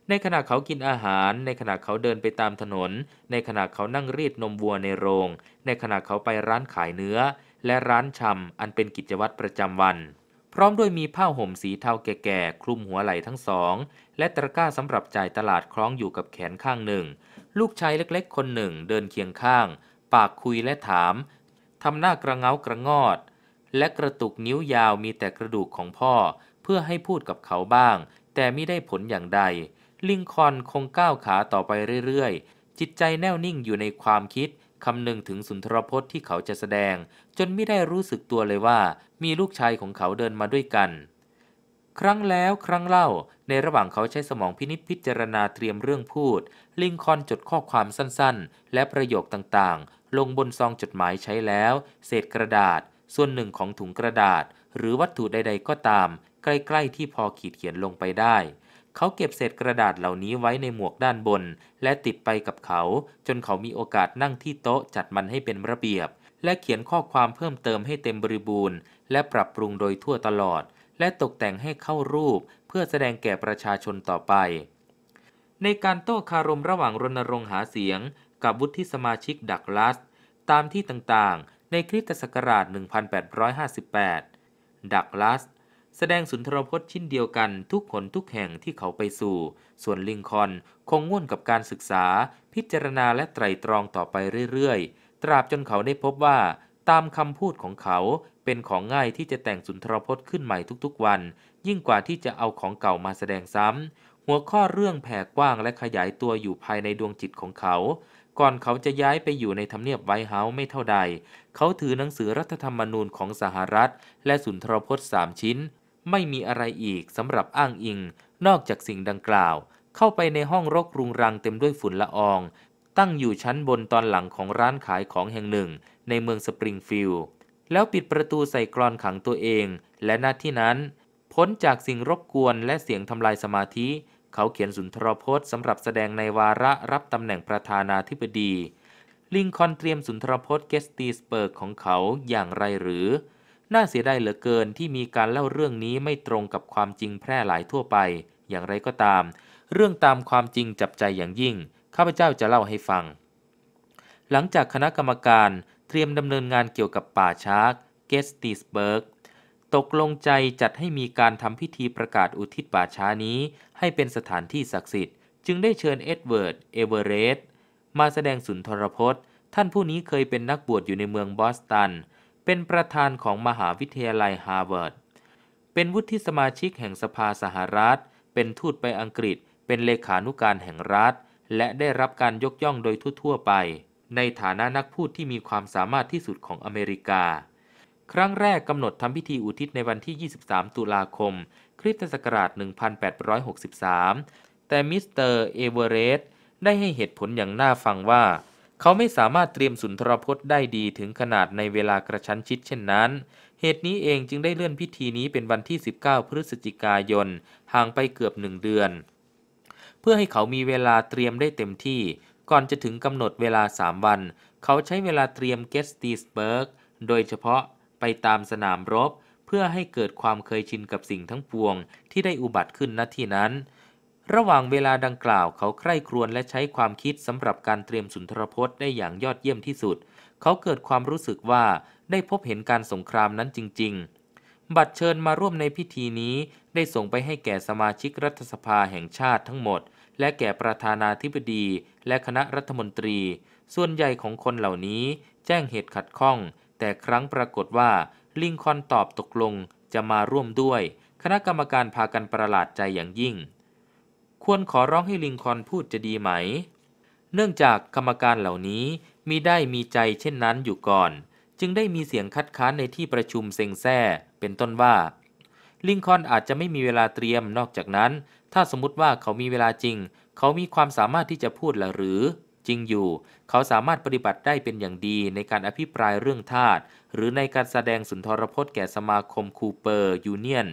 ในขณะเขากินอาหาร ในขณะเขาเดินไปตามถนน ในขณะเขานั่งรีดนมวัวในโรง ในขณะเขาไปร้านขายเนื้อ และร้านชำอันเป็นกิจวัตรประจำวัน พร้อมด้วยมีผ้าห่มสีเทาแก่ๆคลุมหัวไหล่ทั้งสอง และตะกร้าสำหรับจ่ายตลาดคล้องอยู่กับแขนข้างหนึ่งลูกชายเล็กๆ คนหนึ่งเดินเคียงข้าง ปากคุยและถาม ทำหน้ากระเงากระงอด และกระตุกนิ้วยาวมีแต่กระดูกของพ่อ เพื่อให้พูดกับเขาบ้าง แต่ไม่ได้ผลอย่างใด ลิงคอนคงก้าวขาต่อไปเรื่อยๆ จิตใจแน่วนิ่งอยู่ในความคิด คำนึงถึงสุนทรพจน์ที่เขาจะแสดง จนไม่ได้รู้สึกตัวเลยว่ามีลูกชายของเขาเดินมาด้วยกันครั้งแล้วครั้งเล่า ในระหว่างเขาใช้สมองพินิจพิจารณาเตรียมเรื่องพูด ลิงคอนจดข้อความสั้นๆ และประโยคต่างๆ ลงบนซองจดหมายใช้แล้ว เศษกระดาษ ส่วนหนึ่งของถุงกระดาษ หรือวัตถุใดๆก็ตาม ใกล้ๆที่พอขีดเขียนลงไปได้ เขาเก็บเศษกระดาษเหล่านี้ไว้ในหมวกด้านบน และติดไปกับเขา จนเขามีโอกาสนั่งที่โต๊ะจัดมันให้เป็นระเบียบ และเขียนข้อความเพิ่มเติมให้เต็มบริบูรณ์และปรับปรุงโดยทั่วตลอดและตกแต่งให้เข้ารูปเพื่อแสดงแก่ประชาชนต่อไป ในการโต้คารมระหว่างรณรงค์หาเสียง กับวุฒิสมาชิกดักลัสตามที่ต่างๆ ในคริสตศักราช 1858 ดักลัสแสดงสุนทรพจน์ชิ้นเดียวกันทุกคนทุกแห่งที่เขาไปสู่ ส่วนลิงคอนคงง่วนกับการศึกษา พิจารณาและไตรตรองต่อไปเรื่อย ๆ ตราบจนเขาได้พบว่าตามคำพูดของเขาเป็นของง่ายที่จะแต่งสุนทรพจน์ขึ้นใหม่ทุกๆ วัน ยิ่งกว่าที่จะเอาของเก่ามาแสดงซ้ำ หัวข้อเรื่องแผ่กว้างและขยายตัวอยู่ภายในดวงจิตของเขา ก่อนเขาจะย้ายไปอยู่ในทำเนียบไวท์เฮาส์ไม่เท่าใด เขาถือหนังสือรัฐธรรมนูญของสหรัฐ และสุนทรพจน์สามชิ้น ไม่มีอะไรอีกสำหรับอ้างอิง นอกจากสิ่งดังกล่าว เข้าไปในห้องรกรุงรังเต็มด้วยฝุ่นละออง ตั้งอยู่ชั้นบนตอนหลังของร้านขายของแห่งหนึ่ง ในเมืองสปริงฟิลด์แล้วปิดประตูใส่กรอนขังตัวเอง และหน้าที่นั้น พ้นจากสิ่งรบกวนและเสียงทำลายสมาธิ เขาเขียนสุนทรพจน์สำหรับแสดงในวาระรับตำแหน่งประธานาธิบดี ลิงคอนเตรียมสุนทรพจน์เกสตีสเปิร์กของเขาอย่างไรหรือ น่าเสียดายเหลือเกินที่มีการเล่าเรื่องนี้ไม่ตรงกับความจริงแพร่หลายทั่วไป อย่างไรก็ตาม เรื่องตามความจริงจับใจอย่างยิ่งข้าพเจ้าจะเล่าให้ฟัง หลังจากคณะกรรมการเตรียมดำเนินงานเกี่ยวกับป่าช้าเกสติสเบิร์ก ตกลงใจจัดให้มีการทำพิธีประกาศอุทิศป่าช้านี้ ให้เป็นสถานที่ศักดิ์สิทธิ์ จึงได้เชิญเอ็ดเวิร์ด เอเวอเรสต์มาแสดงสุนทรพจน์ ท่านผู้นี้เคยเป็นนักบวชอยู่ในเมืองบอสตัน เป็นประธานของมหาวิทยาลัยฮาร์วาร์ด เป็นวุฒิสมาชิกแห่งสภาสหรัฐ เป็นทูตไปอังกฤษ เป็นเลขานุการแห่งรัฐ และได้รับการยกย่องโดยทั่วๆไปในฐานะนักพูดที่มีความสามารถที่สุดของอเมริกา ครั้งแรกกำหนดทำพิธีอุทิศในวันที่ 23 ตุลาคม คริสตศักราช 1863 แต่มิสเตอร์เอเวอเรสต์ได้ให้เหตุผลอย่างน่าฟังว่า เขาไม่สามารถเตรียมสุนทรพจน์ได้ดีถึงขนาดในเวลากระชั้นชิดเช่นนั้น เหตุนี้เองจึงได้เลื่อนพิธีนี้เป็นวันที่ 19 พฤศจิกายนห่างไปเกือบหนึ่งเดือน เพื่อให้เขามีเวลาเตรียมได้เต็มที่ก่อนจะถึงกำหนดเวลา 3 วัน เขาใช้เวลาเตรียมเกสตีสเบิร์กโดยเฉพาะไปตามสนามรบเพื่อให้เกิดความเคยชินกับสิ่งทั้งปวง ที่ได้อุบัติขึ้นณที่นั้น ระหว่างเวลาดังกล่าวเขาใคร่ครวญและใช้ความคิดสำหรับการเตรียมสุนทรพจน์ ได้อย่างยอดเยี่ยมที่สุด เขาเกิดความรู้สึกว่าได้พบเห็นการสงครามนั้นจริง ๆ บัตรเชิญมาร่วมในพิธีนี้ ได้ส่งไปให้แก่สมาชิกรัฐสภาแห่งชาติทั้งหมดและแก่ประธานาธิบดี และคณะรัฐมนตรี ส่วนใหญ่ของคนเหล่านี้ แจ้งเหตุขัดข้อง แต่ครั้งปรากฏว่า ลิงคอนตอบตกลงจะมาร่วมด้วย คณะกรรมการพากันประหลาดใจอย่างยิ่ง ควรขอร้องให้ลิงคอนพูดจะดีไหม เนื่องจากกรรมการเหล่านี้มีได้มีใจเช่นนั้นอยู่ก่อน จึงได้มีเสียงคัดค้านในที่ประชุมเซ็งแซ่เป็นต้นว่า ลิงคอนอาจจะไม่มีเวลาเตรียมนอกจากนั้นถ้าสมมติว่าเขามีเวลาจริง เขามีความสามารถที่จะพูดหรือ จริงอยู่ เขาสามารถปฏิบัติได้เป็นอย่างดีในการอภิปรายเรื่องทาตหรือในการแสดงสุนทรพจน์แก่สมาคมคูเปอร์ยูเนียน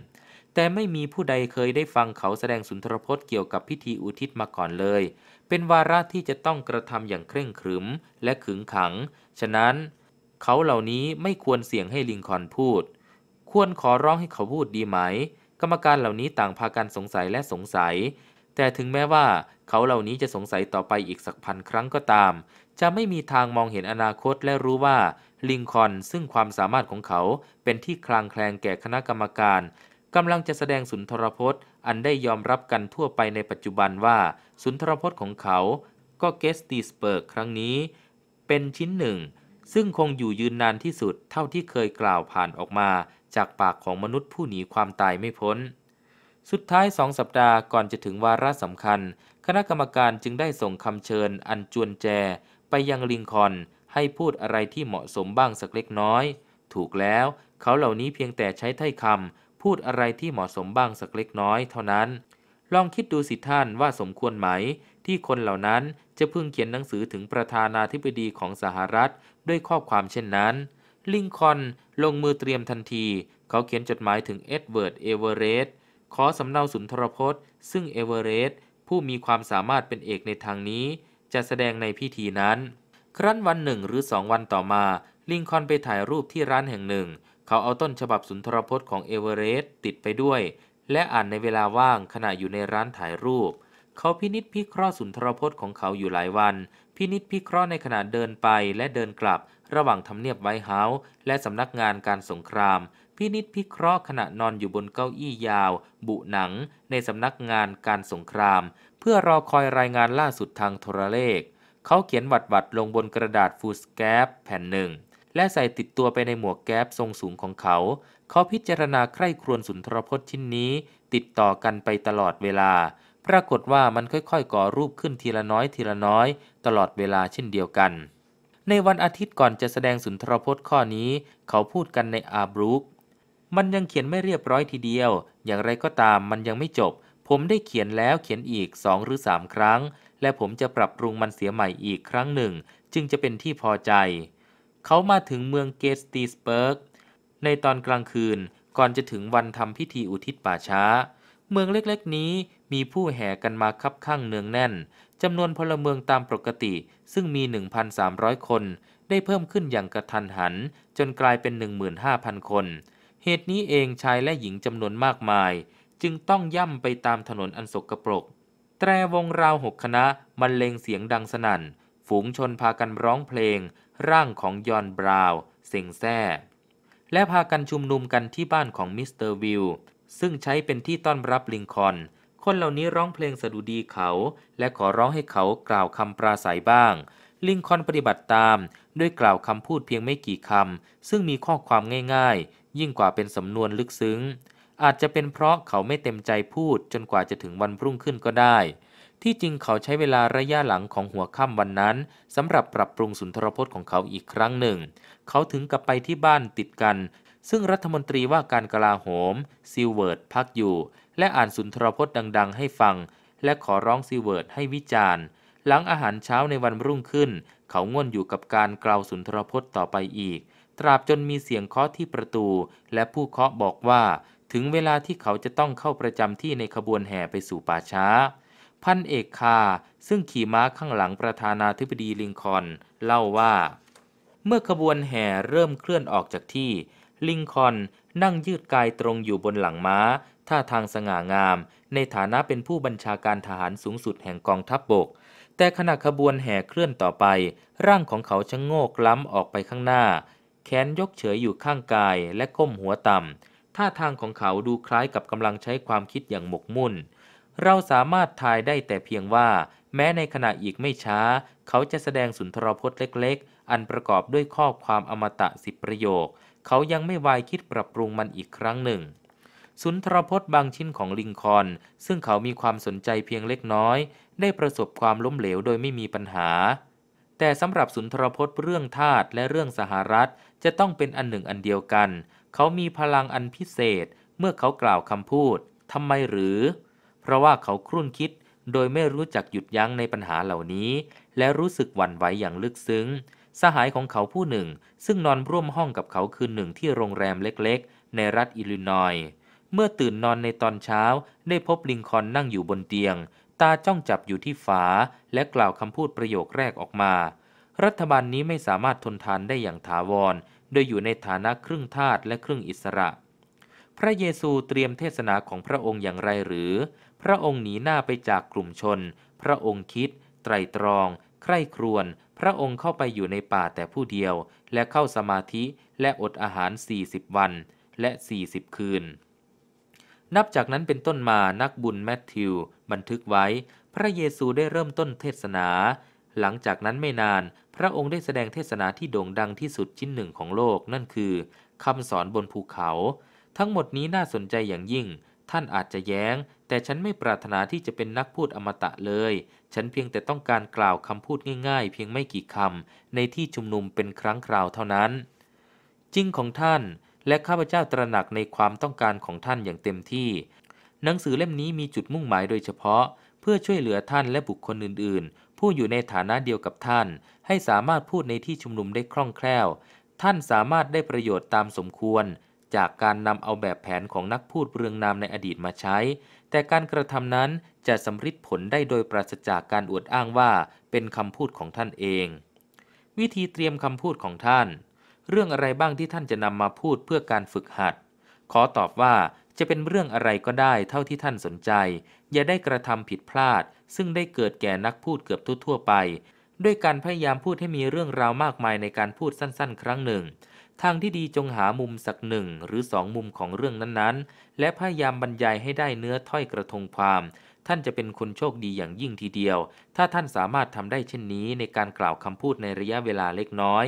แต่ไม่มีผู้ใดเคยได้ฟังเขาแสดงสุนทรพจน์เกี่ยวกับพิธีอุทิศมาก่อนเลย เป็นวาระที่จะต้องกระทำอย่างเคร่งครึมและขึงขัง ฉะนั้น เขาเหล่านี้ไม่ควรเสี่ยงให้ลิงคอนพูด ควรขอร้องให้เขาพูดดีไหมกรรมการเหล่านี้ต่างพากันสงสัยและสงสัย แต่ถึงแม้ว่า เขาเหล่านี้จะสงสัยต่อไปอีกสักพันครั้งก็ตาม จะไม่มีทางมองเห็นอนาคตและรู้ว่า ลิงคอนซึ่งความสามารถของเขาเป็นที่คลางแคลงแก่คณะกรรมการกำลังจะแสดงสุนทรพจน์ อันได้ยอมรับกันทั่วไปในปัจจุบันว่า สุนทรพจน์ของเขา ก็เกสตีสเปิร์กครั้งนี้เป็นชิ้นหนึ่ง ซึ่งคงอยู่ยืนนานที่สุดเท่าที่เคยกล่าวผ่านออกมาจากปากของมนุษย์ผู้หนีความตายไม่พ้น สุดท้ายสองสัปดาห์ก่อนจะถึงวาระสำคัญ คณะกรรมการจึงได้ส่งคำเชิญอันจวนแจ ไปยังลิงคอนให้พูดอะไรที่เหมาะสมบ้างสักเล็กน้อย ถูกแล้ว เขาเหล่านี้เพียงแต่ใช้ถ้อยคำพูดอะไรที่เหมาะสมบ้างสักเล็กน้อยเท่านั้น ลองคิดดูสิท่านว่าสมควรไหม ที่คนเหล่านั้นจะพึ่งเขียนหนังสือถึงประธานาธิบดีของสหรัฐด้วยข้อความเช่นนั้นลิงคอนลงมือเตรียมทันที เขาเขียนจดหมายถึงเอ็ดเวิร์ดเอเวอเรสต์ขอสำเนาสุนทรพจน์ ซึ่งเอเวอเรสต์ผู้มีความสามารถเป็นเอกในทางนี้ จะแสดงในพิธีนั้น ครั้นวันหนึ่งหรือสองวันต่อมา ลิงคอนไปถ่ายรูปที่ร้านแห่งหนึ่ง เขาเอาต้นฉบับสุนทรพจน์ของเอเวอเรสต์ติดไปด้วย และอ่านในเวลาว่างขณะอยู่ในร้านถ่ายรูป เขาพินิษพิเคราะห์สุนทรพจน์ของเขาอยู่หลายวัน พินิษพิเคราะห์ในขณะเดินไปและเดินกลับระหว่างทำเนียบไวท์เฮาส์และสำนักงานการสงคราม พินิษพิเคราะห์ขณะนอนอยู่บนเก้าอี้ยาวบุหนังในสำนักงานการสงครามเพื่อรอคอยรายงานล่าสุดทางโทรเลข เขาเขียนวัดวัดลงบนกระดาษฟูสแกปแผ่นหนึ่งและใส่ติดตัวไปในหมวกแก๊ปทรงสูงของเขา เขาพิจารณาใคร่ครวญสุนทรพจน์ชิ้นนี้ติดต่อกันไปตลอดเวลาปรากฏว่ามันค่อยๆ ก่อรูปขึ้นทีละน้อยทีละน้อยตลอดเวลาเช่นเดียวกันในวันอาทิตย์ก่อนจะแสดงสุนทรพจน์ข้อนี้เขาพูดกันในอาบรูกมันยังเขียนไม่เรียบร้อยทีเดียว อย่างไรก็ตามมันยังไม่จบ ผมได้เขียนแล้วเขียนอีกสองหรือสามครั้ง และผมจะปรับปรุงมันเสียใหม่อีกครั้งหนึ่ง จึงจะเป็นที่พอใจ เขามาถึงเมืองเกสตีสเบิร์กในตอนกลางคืนก่อนจะถึงวันทำพิธีอุทิศป่าช้า เมืองเล็กๆนี้มีผู้แห่กันมาคับข้างเนืองแน่นจำนวนพลเมืองตามปกติ ซึ่งมี 1,300 คน ได้เพิ่มขึ้นอย่างกระทันหัน จนกลายเป็น 15,000 คน เหตุนี้เองชายและหญิงจำนวนมากมาย จึงต้องย่ำไปตามถนนอันสกรปรก แตรวงราวหกคณะบรรเลงเสียงดังสนั่นฝูงชนพากันร้องเพลง ร่างของยอนบราว เสียงแซ่ และพากันชุมนุมกันที่บ้านของมิสเตอร์วิลซึ่งใช้เป็นที่ต้อนรับลิงคอนคนเหล่านี้ร้องเพลงสดุดีเขา และขอร้องให้เขากล่าวคำปราศัยบ้าง ลิงคอนปฏิบัติตาม ด้วยกล่าวคำพูดเพียงไม่กี่คำซึ่งมีข้อความง่ายๆ ยิ่งกว่าเป็นสำนวนลึกซึ้ง อาจจะเป็นเพราะเขาไม่เต็มใจพูดจนกว่าจะถึงวันรุ่งขึ้นก็ได้ ที่จริงเขาใช้เวลาระยะหลังของหัวค่ำวันนั้นสำหรับปรับปรุงสุนทรพจน์ของเขาอีกครั้งหนึ่ง เขาถึงกับไปที่บ้านติดกัน ซึ่งรัฐมนตรีว่าการกลาโหม ซิลเวิร์ดพักอยู่และอ่านสุนทรพจน์ดังๆ ให้ฟัง และขอร้องซีเวิร์ดให้วิจารณ์ หลังอาหารเช้าในวันรุ่งขึ้น เขาง่วนอยู่กับการกล่าวสุนทรพจน์ต่อไปอีก ตราบจนมีเสียงเคาะที่ประตู และผู้เคาะบอกว่า ถึงเวลาที่เขาจะต้องเข้าประจำที่ในขบวนแห่ไปสู่ป่าช้า พันเอกคาซึ่งขี่ม้าข้างหลังประธานาธิบดีลิงคอนเล่าว่า เมื่อขบวนแห่เริ่มเคลื่อนออกจากที่ ลิงคอนนั่งยืดกายตรงอยู่บนหลังม้าท่าทางสง่างาม ในฐานะเป็นผู้บัญชาการทหารสูงสุดแห่งกองทัพบบก แต่ขณะขบวนแห่เคลื่อนต่อไป ร่างของเขาชะโงกล้ำออกไปข้างหน้าแขนยกเฉยอยู่ข้างกายและก้มหัวต่ำ ท่าทางของเขาดูคล้ายกับกำลังใช้ความคิดอย่างหมกมุ่น เราสามารถทายได้แต่เพียงว่า แม้ในขณะอีกไม่ช้า เขาจะแสดงสุนทรพจน์เล็กๆ อันประกอบด้วยข้อความอมตะสิบประโยคเขายังไม่วายคิดปรับปรุงมันอีกครั้งหนึ่งสุนทรพจน์บางชิ้นของลิงคอนซึ่งเขามีความสนใจเพียงเล็กน้อย ได้ประสบความล้มเหลวโดยไม่มีปัญหา แต่สำหรับสุนทรพจน์เรื่องธาตุและเรื่องสหรัฐ จะต้องเป็นอันหนึ่งอันเดียวกัน เขามีพลังอันพิเศษเมื่อเขากล่าวคำพูด ทำไมหรือ เพราะว่าเขาครุ่นคิดโดยไม่รู้จักหยุดยั้งในปัญหาเหล่านี้ และรู้สึกหวั่นไหวอย่างลึกซึ้ง สหายของเขาผู้หนึ่งซึ่งนอนร่วมห้องกับเขาคืนหนึ่งที่โรงแรมเล็กๆ ในรัฐอิลลินอย์เมื่อตื่นนอนในตอนเช้า ได้พบลิงคอนนั่งอยู่บนเตียง ตาจ้องจับอยู่ที่ฝาและกล่าวคำพูดประโยคแรกออกมา รัฐบาลนี้ไม่สามารถทนทานได้อย่างถาวร โดยอยู่ในฐานะครึ่งทาสและครึ่งอิสระ พระเยซูเตรียมเทศนาของพระองค์อย่างไรหรือ พระองค์หนีหน้าไปจากกลุ่มชน พระองค์คิด ไตรตรอง ใคร่ครวญพระองค์เข้าไปอยู่ในป่าแต่ผู้เดียว และเข้าสมาธิและอดอาหาร40วัน และ40คืนนับจากนั้นเป็นต้นมานักบุญแมทธิว บันทึกไว้ พระเยซูได้เริ่มต้นเทศนา หลังจากนั้นไม่นานพระองค์ได้แสดงเทศนาที่โด่งดังที่สุดชิ้นหนึ่งของโลก นั่นคือ คำสอนบนภูเขา ทั้งหมดนี้น่าสนใจอย่างยิ่ง ท่านอาจจะแย้ง แต่ฉันไม่ปรารถนาที่จะเป็นนักพูดอมตะเลย ฉันเพียงแต่ต้องการกล่าวคำพูดง่าย ๆ เพียงไม่กี่คำในที่ชุมนุมเป็นครั้งคราวเท่านั้น จริงของท่านและข้าพเจ้าตระหนักในความต้องการของท่านอย่างเต็มที่ หนังสือเล่มนี้มีจุดมุ่งหมายโดยเฉพาะ เพื่อช่วยเหลือท่านและบุคคลอื่น ๆ ผู้อยู่ในฐานะเดียวกับท่าน ให้สามารถพูดในที่ชุมนุมได้คล่องแคล่ว ท่านสามารถได้ประโยชน์ตามสมควร จากการนำเอาแบบแผนของนักพูดเรืองนามในอดีตมาใช้ แต่การกระทำนั้นจะสำฤทธิ์ผลได้โดยปราศจากการอวดอ้างว่าเป็นคำพูดของท่านเอง วิธีเตรียมคำพูดของท่านเรื่องอะไรบ้างที่ท่านจะนำมาพูดเพื่อการฝึกหัด ขอตอบว่าจะเป็นเรื่องอะไรก็ได้เท่าที่ท่านสนใจ อย่าได้กระทำผิดพลาด ซึ่งได้เกิดแก่นักพูดเกือบทั่วไป ด้วยการพยายามพูดให้มีเรื่องราวมากมายในการพูดสั้น ๆ ครั้งหนึ่ง ทางที่ดีจงหามุมสักหนึ่งหรือสองมุมของเรื่องนั้นๆ และพยายามบรรยายให้ได้เนื้อถ้อยกระทงความ ท่านจะเป็นคนโชคดีอย่างยิ่งทีเดียว ถ้าท่านสามารถทำได้เช่นนี้ในการกล่าวคำพูดในระยะเวลาเล็กน้อย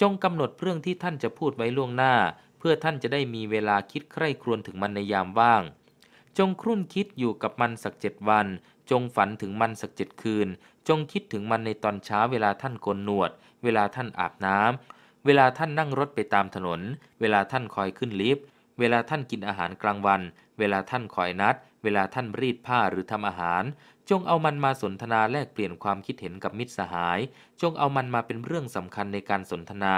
จงกำหนดเรื่องที่ท่านจะพูดไว้ล่วงหน้า เพื่อท่านจะได้มีเวลาคิดใคร่ครวญถึงมันในยามว่าง จงครุ่นคิดอยู่กับมันสักเจ็ดวัน จงฝันถึงมันสักเจ็ดคืน จงคิดถึงมันในตอนเช้าเวลาท่านโกนหนวด เวลาท่านอาบน้ำเวลาท่านนั่งรถไปตามถนน เวลาท่านคอยขึ้นลิฟต์เวลาท่านกินอาหารกลางวัน เวลาท่านคอยนัด เวลาท่านรีดผ้าหรือทำอาหารจงเอามันมาสนทนาแลกเปลี่ยนความคิดเห็นกับมิตรสหาย จงเอามันมาเป็นเรื่องสำคัญในการสนทนา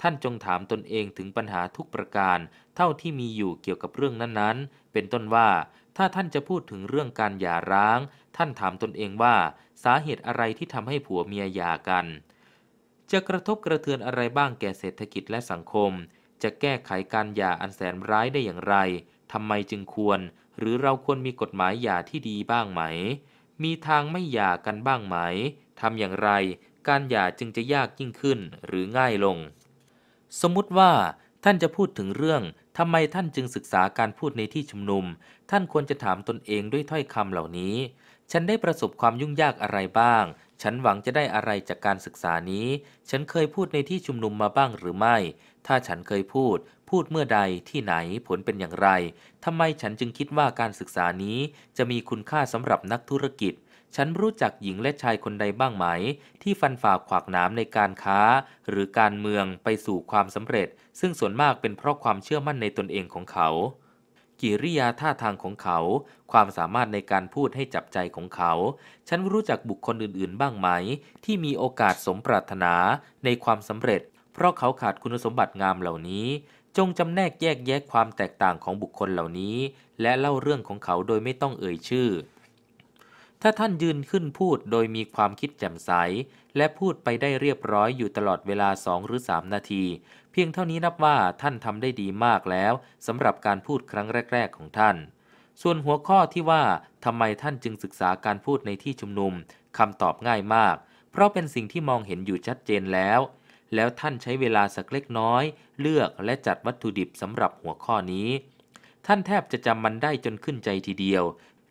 ท่านจงถามตนเองถึงปัญหาทุกประการ เท่าที่มีอยู่เกี่ยวกับเรื่องนั้นๆ เป็นต้นว่า ถ้าท่านจะพูดถึงเรื่องการหย่าร้าง ท่านถามตนเองว่าสาเหตุอะไรที่ทำให้ผัวเมียหย่ากัน จะกระทบกระเทือนอะไรบ้างแก่เศรษฐกิจและสังคม จะแก้ไขการหย่าอันแสนร้ายได้อย่างไรทำไมจึงควร หรือเราควรมีกฎหมายหย่าที่ดีบ้างไหมมีทางไม่หย่ากันบ้างไหม ทำอย่างไร การหย่าจึงจะยากยิ่งขึ้นหรือง่ายลง สมมุติว่า ท่านจะพูดถึงเรื่องทำไมท่านจึงศึกษาการพูดในที่ชุมนุม ท่านควรจะถามตนเองด้วยถ้อยคำเหล่านี้ ฉันได้ประสบความยุ่งยากอะไรบ้าง ฉันหวังจะได้อะไรจากการศึกษานี้ ฉันเคยพูดในที่ชุมนุมมาบ้างหรือไม่ ถ้าฉันเคยพูดพูดเมื่อใดที่ไหนผลเป็นอย่างไร ทำไมฉันจึงคิดว่าการศึกษานี้จะมีคุณค่าสำหรับนักธุรกิจ ฉันรู้จักหญิงและชายคนใดบ้างไหม ที่ฟันฝ่าขวากน้ำในการค้า หรือการเมืองไปสู่ความสำเร็จ ซึ่งส่วนมากเป็นเพราะความเชื่อมั่นในตนเองของเขา กิริยาท่าทางของเขา ความสามารถในการพูดให้จับใจของเขา ฉันรู้จักบุคคลอื่น ๆ บ้างไหมที่มีโอกาสสมปรารถนาในความสำเร็จ เพราะเขาขาดคุณสมบัติงามเหล่านี้จงจำแนกแยกแยะความแตกต่างของบุคคลเหล่านี้ และเล่าเรื่องของเขาโดยไม่ต้องเอ่ยชื่อ ถ้าท่านยืนขึ้นพูดโดยมีความคิดแจ่มใส และพูดไปได้เรียบร้อยอยู่ตลอดเวลาสองหรือสามนาที เพียงเท่านี้นับว่าท่านทำได้ดีมากแล้วสำหรับการพูดครั้งแรก ๆ ของท่าน ส่วนหัวข้อที่ว่าทำไมท่านจึงศึกษาการพูดในที่ชุมนุมคำตอบง่ายมาก เพราะเป็นสิ่งที่มองเห็นอยู่ชัดเจนแล้วแล้ว ท่านใช้เวลาสักเล็กน้อยเลือกและจัดวัตถุดิบสำหรับหัวข้อนี้ ท่านแทบจะจำมันได้จนขึ้นใจทีเดียว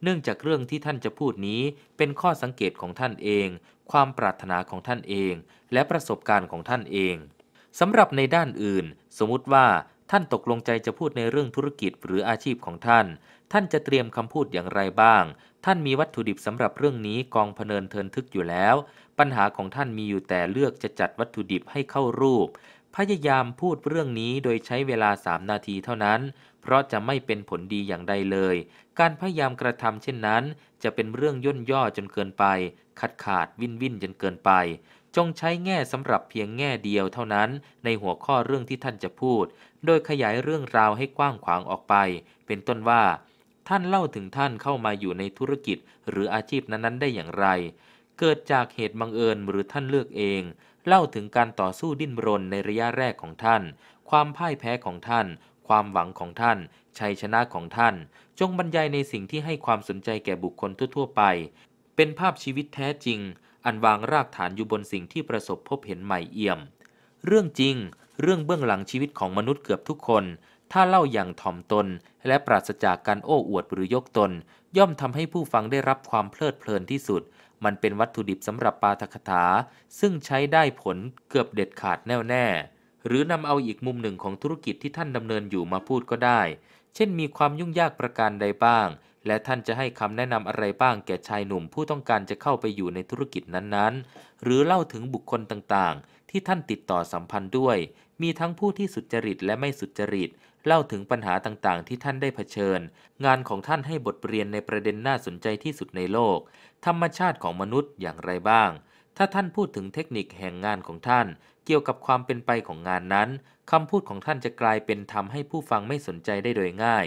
เนื่องจากเรื่องที่ท่านจะพูดนี้ เป็นข้อสังเกตของท่านเอง ความปรารถนาของท่านเอง และประสบการณ์ของท่านเอง สำหรับในด้านอื่น สมมติว่าท่านตกลงใจจะพูดในเรื่องธุรกิจ หรืออาชีพของท่าน ท่านจะเตรียมคำพูดอย่างไรบ้างท่านมีวัตถุดิบสำหรับเรื่องนี้กองพเนินเทินทึกอยู่แล้ว ปัญหาของท่านมีอยู่แต่เลือกจะจัดวัตถุดิบให้เข้ารูป พยายามพูดเรื่องนี้โดยใช้เวลาสามนาทีเท่านั้น เพราะจะไม่เป็นผลดีอย่างใดเลย การพยายามกระทำเช่นนั้น จะเป็นเรื่องย่นย่อจนเกินไป ขัดขาดวิ่นวิ่นจนเกินไป จงใช้แง่สำหรับเพียงแง่เดียวเท่านั้น ในหัวข้อเรื่องที่ท่านจะพูด โดยขยายเรื่องราวให้กว้างขวางออกไป เป็นต้นว่าท่านเล่าถึงท่านเข้ามาอยู่ในธุรกิจหรืออาชีพนั้นๆ ได้อย่างไร เกิดจากเหตุบังเอิญหรือท่านเลือกเอง เล่าถึงการต่อสู้ดิ้นรนในระยะแรกของท่าน ความพ่ายแพ้ของท่าน ความหวังของท่าน ชัยชนะของท่าน จงบรรยายในสิ่งที่ให้ความสนใจแก่บุคคลทั่วๆไป เป็นภาพชีวิตแท้จริง อันวางรากฐานอยู่บนสิ่งที่ประสบพบเห็นใหม่เอี่ยม เรื่องจริง เรื่องเบื้องหลังชีวิตของมนุษย์เกือบทุกคนถ้าเล่าอย่างถ่อมตนและปราศจากการโอ้อวดหรือยกตน ย่อมทำให้ผู้ฟังได้รับความเพลิดเพลินที่สุด มันเป็นวัตถุดิบสำหรับปาทกถา ซึ่งใช้ได้ผลเกือบเด็ดขาดแน่วแน่หรือนำเอาอีกมุมหนึ่งของธุรกิจที่ท่านดำเนินอยู่มาพูดก็ได้ เช่นมีความยุ่งยากประการใดบ้าง และท่านจะให้คำแนะนำอะไรบ้างแก่ชายหนุ่มผู้ต้องการจะเข้าไปอยู่ในธุรกิจนั้นๆ หรือเล่าถึงบุคคลต่างๆ ที่ท่านติดต่อสัมพันธ์ด้วย มีทั้งผู้ที่สุจริตและไม่สุจริตเล่าถึงปัญหาต่าง ๆ ที่ท่านได้เผชิญ งานของท่านให้บทเรียนในประเด็นน่าสนใจที่สุดในโลก ธรรมชาติของมนุษย์อย่างไรบ้าง ถ้าท่านพูดถึงเทคนิคแห่งงานของท่าน เกี่ยวกับความเป็นไปของงานนั้นคำพูดของท่านจะกลายเป็นทำให้ผู้ฟังไม่สนใจได้โดยง่าย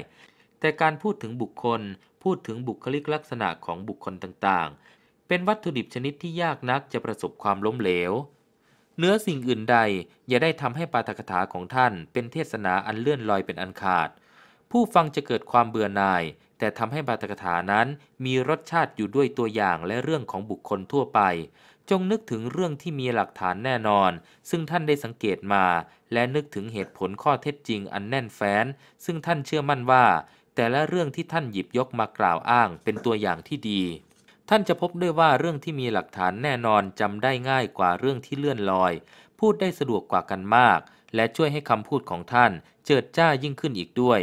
แต่การพูดถึงบุคคล พูดถึงบุคลิกลักษณะของบุคคลต่าง ๆ เป็นวัตถุดิบชนิดที่ยากนักจะประสบความล้มเหลวเนื้อสิ่งอื่นใด อย่าได้ทำให้ปาฐกถาของท่านเป็นเทศนาอันเลื่อนลอยเป็นอันขาด ผู้ฟังจะเกิดความเบื่อหน่ายแต่ทำให้ปาฐกถานั้นมีรสชาติอยู่ด้วยตัวอย่างและเรื่องของบุคคลทั่วไป จงนึกถึงเรื่องที่มีหลักฐานแน่นอน ซึ่งท่านได้สังเกตมา และนึกถึงเหตุผลข้อเท็จจริงอันแน่นแฟ้นซึ่งท่านเชื่อมั่นว่า แต่ละเรื่องที่ท่านหยิบยกมากล่าวอ้างเป็นตัวอย่างที่ดีท่านจะพบด้วยว่าเรื่องที่มีหลักฐานแน่นอนจำได้ง่ายกว่าเรื่องที่เลื่อนลอย พูดได้สะดวกกว่ากันมาก และช่วยให้คำพูดของท่านเจิดจ้ายิ่งขึ้นอีกด้วย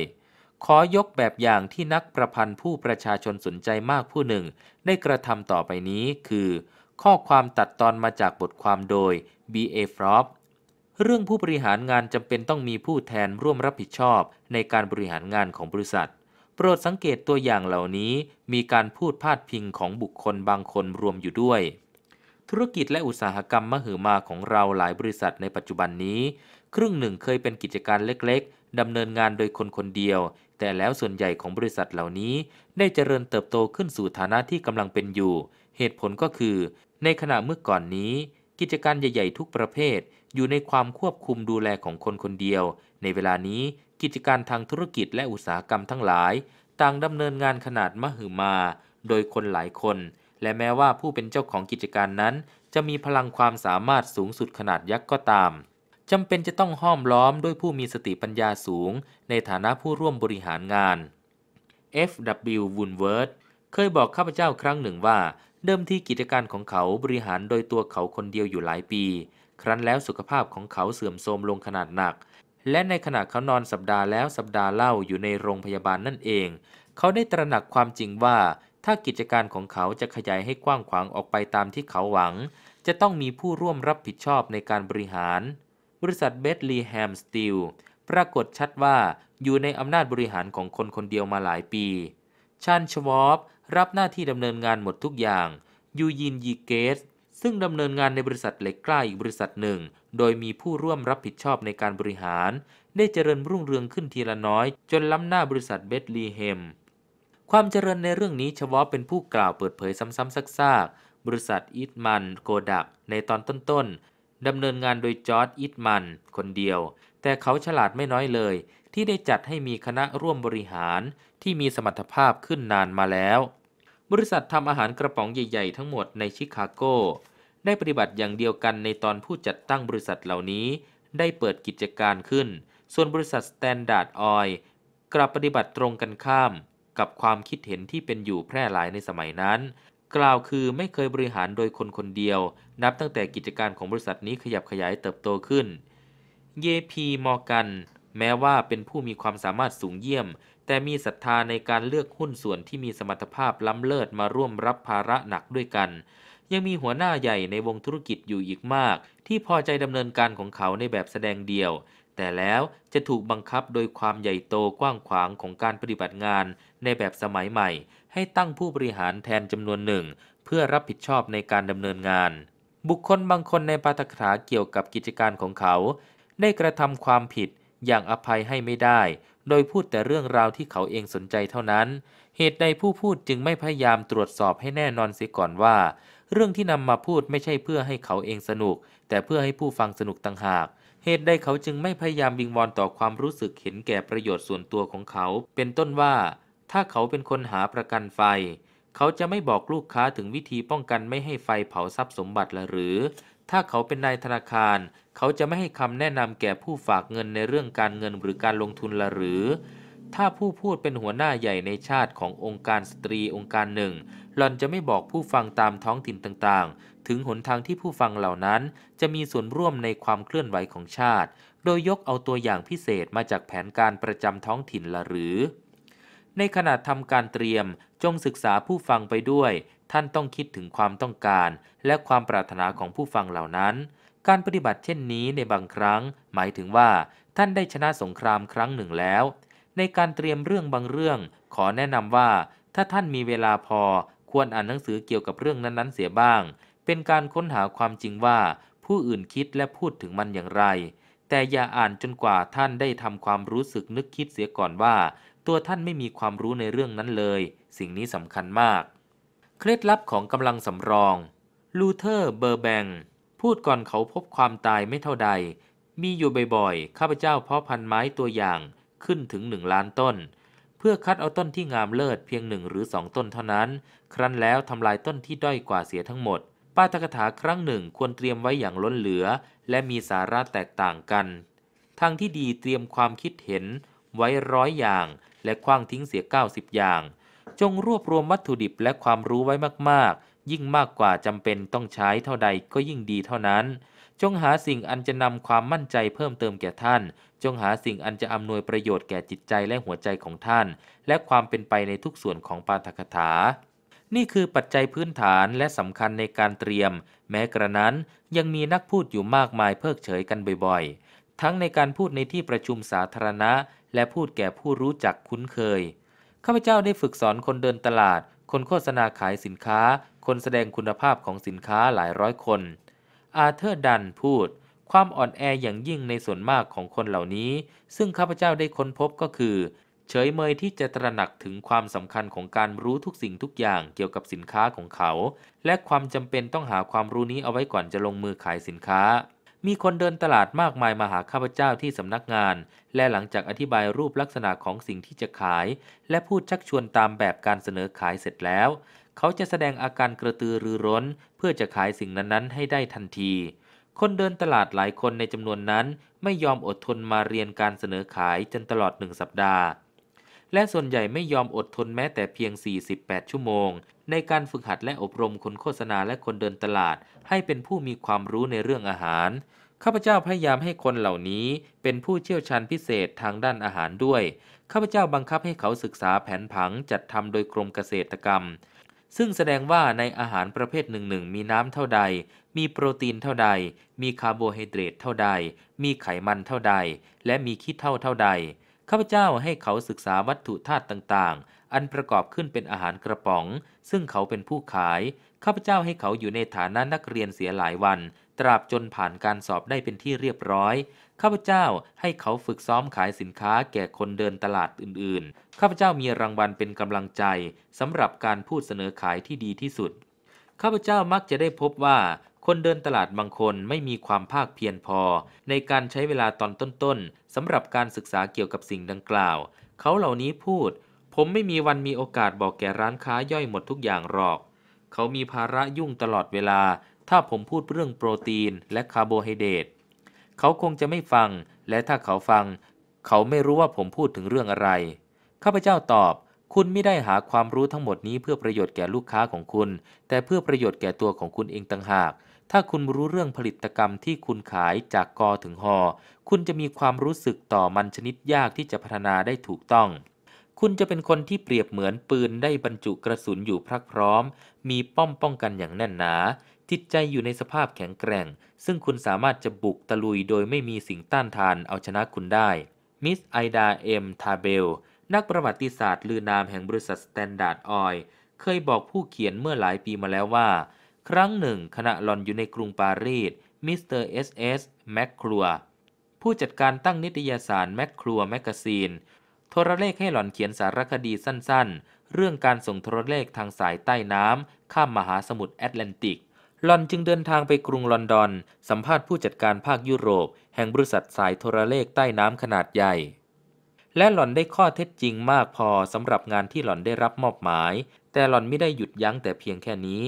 ขอยกแบบอย่างที่นักประพันธ์ผู้ประชาชนสนใจมากผู้หนึ่งได้กระทำต่อไปนี้คือ ข้อความตัดตอนมาจากบทความโดย B.A. f r o p เรื่องผู้บริหารงานจำเป็นต้องมีผู้แทนร่วมรับผิดชอบในการบริหารงานของบริษัทปรดสังเกตตัวอย่างเหล่านี้มีการพูดพาดพิงของบุคคลบางคนรวมอยู่ด้วย ธุรกิจและอุตสาหกรรมมหึมาของเราหลายบริษัทในปัจจุบันนี้ ครึ่งหนึ่งเคยเป็นกิจการเล็กๆ ดำเนินงานโดยคนคนเดียว แต่แล้วส่วนใหญ่ของบริษัทเหล่านี้ ได้เจริญเติบโตขึ้นสู่ฐานะที่กำลังเป็นอยู่ เหตุผลก็คือ ในขณะเมื่อก่อนนี้ กิจการใหญ่ๆทุกประเภท อยู่ในความควบคุมดูแลของคนคนเดียว ในเวลานี้กิจการทางธุรกิจและอุตสาหกรรมทั้งหลาย ต่างดำเนินงานขนาดมหึมาโดยคนหลายคน และแม้ว่าผู้เป็นเจ้าของกิจการนั้น จะมีพลังความสามารถสูงสุดขนาดยักษ์ก็ตาม จำเป็นจะต้องห้อมล้อมด้วยผู้มีสติปัญญาสูง ในฐานะผู้ร่วมบริหารงาน F.W. w o o d w o r h เคยบอกข้าพเจ้าครั้งหนึ่งว่า เดิมที่กิจการของเขาบริหารโดยตัวเขาคนเดียวอยู่หลายปี ครั้นแล้วสุขภาพของเขาเสื่อมโทรมลงขนาดหนักและในขณะเขานอนสัปดาห์แล้ว สัปดาห์เล่าอยู่ในโรงพยาบาลนั่นเอง เขาได้ตระหนักความจริงว่า ถ้ากิจการของเขาจะขยายให้กว้างขวางออกไปตามที่เขาหวัง จะต้องมีผู้ร่วมรับผิดชอบในการบริหาร บริษัทเบดลีแฮมสตีลปรากฏชัดว่า อยู่ในอำนาจบริหารของคนคนเดียวมาหลายปีชานชวอปรับหน้าที่ดำเนินงานหมดทุกอย่างยูยินยีเกส ซึ่งดำเนินงานในบริษัทเหล็กกล้าอีกบริษัทหนึ่งโดยมีผู้ร่วมรับผิดชอบในการบริหาร ได้เจริญรุ่งเรืองขึ้นทีละน้อย จนล้ำหน้าบริษัทเบดลีเฮม ความเจริญในเรื่องนี้ชวอเป็นผู้กล่าวเปิดเผยซ้ำๆซากๆบริษัทอิทมันโกดักในตอนต้นๆดำเนินงานโดยจอร์ดอิทมันคนเดียว แต่เขาฉลาดไม่น้อยเลย ที่ได้จัดให้มีคณะร่วมบริหาร ที่มีสมรรถภาพขึ้นนานมาแล้ว บริษัททำอาหารกระป๋องใหญ่ๆ ทั้งหมดในชิคาโกได้ปฏิบัติอย่างเดียวกันในตอนผู้จัดตั้งบริษัทเหล่านี้ ได้เปิดกิจการขึ้น ส่วนบริษัทสแตนดาร์ดออยกลับปฏิบัติตรงกันข้าม กับความคิดเห็นที่เป็นอยู่แพร่หลายในสมัยนั้น กล่าวคือไม่เคยบริหารโดยคนคนเดียว นับตั้งแต่กิจการของบริษัทนี้ขยับขยายเติบโตขึ้นเยพีมอกัน แม้ว่าเป็นผู้มีความสามารถสูงเยี่ยม แต่มีศรัทธาในการเลือกหุ้นส่วนที่มีสมรรถภาพล้ำเลิศมาร่วมรับภาระหนักด้วยกันยังมีหัวหน้าใหญ่ในวงธุรกิจอยู่อีกมาก ที่พอใจดำเนินการของเขาในแบบแสดงเดี่ยว แต่แล้วจะถูกบังคับโดยความใหญ่โตกว้างขวางของการปฏิบัติงานในแบบสมัยใหม่ ให้ตั้งผู้บริหารแทนจำนวนหนึ่ง เพื่อรับผิดชอบในการดำเนินงาน บุคคลบางคนในปาตกาเกี่ยวกับกิจการของเขา ได้กระทำความผิดอย่างอภัยให้ไม่ได้ โดยพูดแต่เรื่องราวที่เขาเองสนใจเท่านั้น เหตุใดผู้พูดจึงไม่พยายามตรวจสอบให้แน่นอนเสียก่อนว่าเรื่องที่นำมาพูดไม่ใช่เพื่อให้เขาเองสนุก แต่เพื่อให้ผู้ฟังสนุกต่างหาก เหตุใดเขาจึงไม่พยายามวิงวอนต่อความรู้สึกเห็นแก่ประโยชน์ส่วนตัวของเขา เป็นต้นว่า ถ้าเขาเป็นคนหาประกันไฟ เขาจะไม่บอกลูกค้าถึงวิธีป้องกันไม่ให้ไฟเผาทรัพย์สมบัติหรือ ถ้าเขาเป็นนายธนาคาร เขาจะไม่ให้คำแนะนำแก่ผู้ฝากเงินในเรื่องการเงินหรือการลงทุนหรือถ้าผู้พูดเป็นหัวหน้าใหญ่ในชาติขององค์การสตรีองค์การหนึ่ง หล่อนจะไม่บอกผู้ฟังตามท้องถิ่นต่างๆ ถึงหนทางที่ผู้ฟังเหล่านั้น จะมีส่วนร่วมในความเคลื่อนไหวของชาติ โดยยกเอาตัวอย่างพิเศษมาจากแผนการประจำท้องถิ่นละหรือ ในขณะทำการเตรียมจงศึกษาผู้ฟังไปด้วย ท่านต้องคิดถึงความต้องการ และความปรารถนาของผู้ฟังเหล่านั้น การปฏิบัติเช่นนี้ในบางครั้ง หมายถึงว่า ท่านได้ชนะสงครามครั้งหนึ่งแล้วในการเตรียมเรื่องบางเรื่อง ขอแนะนำว่า ถ้าท่านมีเวลาพอควรอ่านหนังสือเกี่ยวกับเรื่องนั้นๆเสียบ้าง เป็นการค้นหาความจริงว่า ผู้อื่นคิดและพูดถึงมันอย่างไร แต่อย่าอ่านจนกว่าท่านได้ทำความรู้สึกนึกคิดเสียก่อนว่า ตัวท่านไม่มีความรู้ในเรื่องนั้นเลย สิ่งนี้สำคัญมาก เคล็ดลับของกำลังสำรอง ลูเทอร์เบอร์แบงพูดก่อนเขาพบความตายไม่เท่าใด มีอยู่บ่อยๆข้าพเจ้าเพาะพันไม้ตัวอย่างขึ้นถึง 1 ล้านต้น เพื่อคัดเอาต้นที่งามเลิศเพียงหนึ่งหรือ2ต้นเท่านั้น ครั้นแล้วทำลายต้นที่ด้อยกว่าเสียทั้งหมด ป้าตกถาครั้งหนึ่งควรเตรียมไว้อย่างล้นเหลือ และมีสาระแตกต่างกันทางที่ดีเตรียมความคิดเห็นไว้ร้อยอย่างและคว้างทิ้งเสีย 90 อย่าง จงรวบรวมวัตถุดิบและความรู้ไว้มากๆ ยิ่งมากกว่าจำเป็นต้องใช้เท่าใดก็ยิ่งดีเท่านั้นจงหาสิ่งอันจะนำความมั่นใจเพิ่มเติมแก่ท่าน จงหาสิ่งอันจะอำนวยประโยชน์แก่จิตใจและหัวใจของท่าน และความเป็นไปในทุกส่วนของปาฐกถา นี่คือปัจจัยพื้นฐานและสำคัญในการเตรียม แม้กระนั้นยังมีนักพูดอยู่มากมายเพิกเฉยกันบ่อยๆ ทั้งในการพูดในที่ประชุมสาธารณะ และพูดแก่ผู้รู้จักคุ้นเคยข้าพเจ้าได้ฝึกสอนคนเดินตลาด คนโฆษณาขายสินค้า คนแสดงคุณภาพของสินค้าหลายร้อยคนอาเธอร์ดันพูด ความอ่อนแออย่างยิ่งในส่วนมากของคนเหล่านี้ ซึ่งข้าพเจ้าได้ค้นพบก็คือ เฉยเมยที่จะตระหนักถึงความสำคัญของการรู้ทุกสิ่งทุกอย่างเกี่ยวกับสินค้าของเขา และความจำเป็นต้องหาความรู้นี้เอาไว้ก่อนจะลงมือขายสินค้า มีคนเดินตลาดมากมายมาหาข้าพเจ้าที่สำนักงาน และหลังจากอธิบายรูปลักษณะของสิ่งที่จะขาย และพูดชักชวนตามแบบการเสนอขายเสร็จแล้วเขาจะแสดงอาการกระตือรือร้น เพื่อจะขายสิ่งนั้น ๆ ให้ได้ทันที คนเดินตลาดหลายคนในจำนวนนั้นไม่ยอมอดทนมาเรียนการเสนอขายจนตลอดหนึ่งสัปดาห์ และส่วนใหญ่ไม่ยอมอดทนแม้แต่เพียง 48 ชั่วโมง ในการฝึกหัดและอบรมคนโฆษณาและคนเดินตลาดให้เป็นผู้มีความรู้ในเรื่องอาหาร ข้าพเจ้าพยายามให้คนเหล่านี้เป็นผู้เชี่ยวชาญพิเศษทางด้านอาหารด้วย ข้าพเจ้าบังคับให้เขาศึกษาแผนผัง จัดทำโดยกรมเกษตรกรรมซึ่งแสดงว่าในอาหารประเภทหนึ่งหนึ่งมีน้ำเท่าใด มีโปรตีนเท่าใด มีคาร์โบไฮเดรตเท่าใด มีไขมันเท่าใด และมีขี้เท่าเท่าใด ข้าพเจ้าให้เขาศึกษาวัตถุธาตุต่างๆ อันประกอบขึ้นเป็นอาหารกระป๋อง ซึ่งเขาเป็นผู้ขาย ข้าพเจ้าให้เขาอยู่ในฐานะนักเรียนเสียหลายวัน ตราบจนผ่านการสอบได้เป็นที่เรียบร้อย ข้าพเจ้าให้เขาฝึกซ้อมขายสินค้าแก่คนเดินตลาดอื่นๆข้าพเจ้ามีรางวัลเป็น กำลังใจสำหรับการพูดเสนอขายที่ดีที่สุด ข้าพเจ้ามักจะได้พบว่าคนเดินตลาดบางคนไม่มีความภาคเพียรพอ ในการใช้เวลาตอนต้นๆ สำหรับการศึกษาเกี่ยวกับสิ่งดังกล่าว เขาเหล่านี้พูด ผมไม่มีวันมีโอกาสบอกแก่ร้านค้าย่อยหมดทุกอย่างหรอก เขามีภาระยุ่งตลอดเวลา ถ้าผมพูดเรื่องโปรตีน และคาร์โบไฮเดรต เขาคงจะไม่ฟัง และถ้าเขาฟัง เขาไม่รู้ว่าผมพูดถึงเรื่องอะไรข้าพเจ้าตอบ คุณไม่ได้หาความรู้ทั้งหมดนี้เพื่อประโยชน์แก่ลูกค้าของคุณ แต่เพื่อประโยชน์แก่ตัวของคุณเองต่างหาก ถ้าคุณรู้เรื่องผลิตกรรมที่คุณขายจากกอถึงหอคุณจะมีความรู้สึกต่อมันชนิดยากที่จะพัฒนาได้ถูกต้อง คุณจะเป็นคนที่เปรียบเหมือนปืนได้บรรจุกระสุนอยู่พรักพร้อม มีป้อมป้องกันอย่างแน่นหนา จิตใจอยู่ในสภาพแข็งแกร่ง ซึ่งคุณสามารถจะบุกตะลุย โดยไม่มีสิ่งต้านทานเอาชนะคุณได้ มิสไอดาเอ็มทาเบลนักประวัติศาสตร์ลือนามแห่งบริษัทสแตนดาร์ดออยเคยบอกผู้เขียนเมื่อหลายปีมาแล้วว่า ครั้งหนึ่งขณะหลอนอยู่ในกรุงปารีสมิสเตอร์เอสเอสแมคครัวผู้จัดการตั้งนิตยสารแมคครัวแมกซีนโทรเลขให้หลอนเขียนสารคดีสั้น ๆ เรื่องการส่งโทรเลขทางสายใต้น้ำข้ามมหาสมุทรแอตแลนติกหลอนจึงเดินทางไปกรุงลอนดอนสัมภาษณ์ผู้จัดการภาคยุโรปแห่งบริษัทสายโทรเลขใต้น้ำขนาดใหญ่และหล่อนได้ข้อเท็จจริงมากพอสำหรับงานที่หล่อนได้รับมอบหมาย แต่หล่อนไม่ได้หยุดยั้งแต่เพียงแค่นี้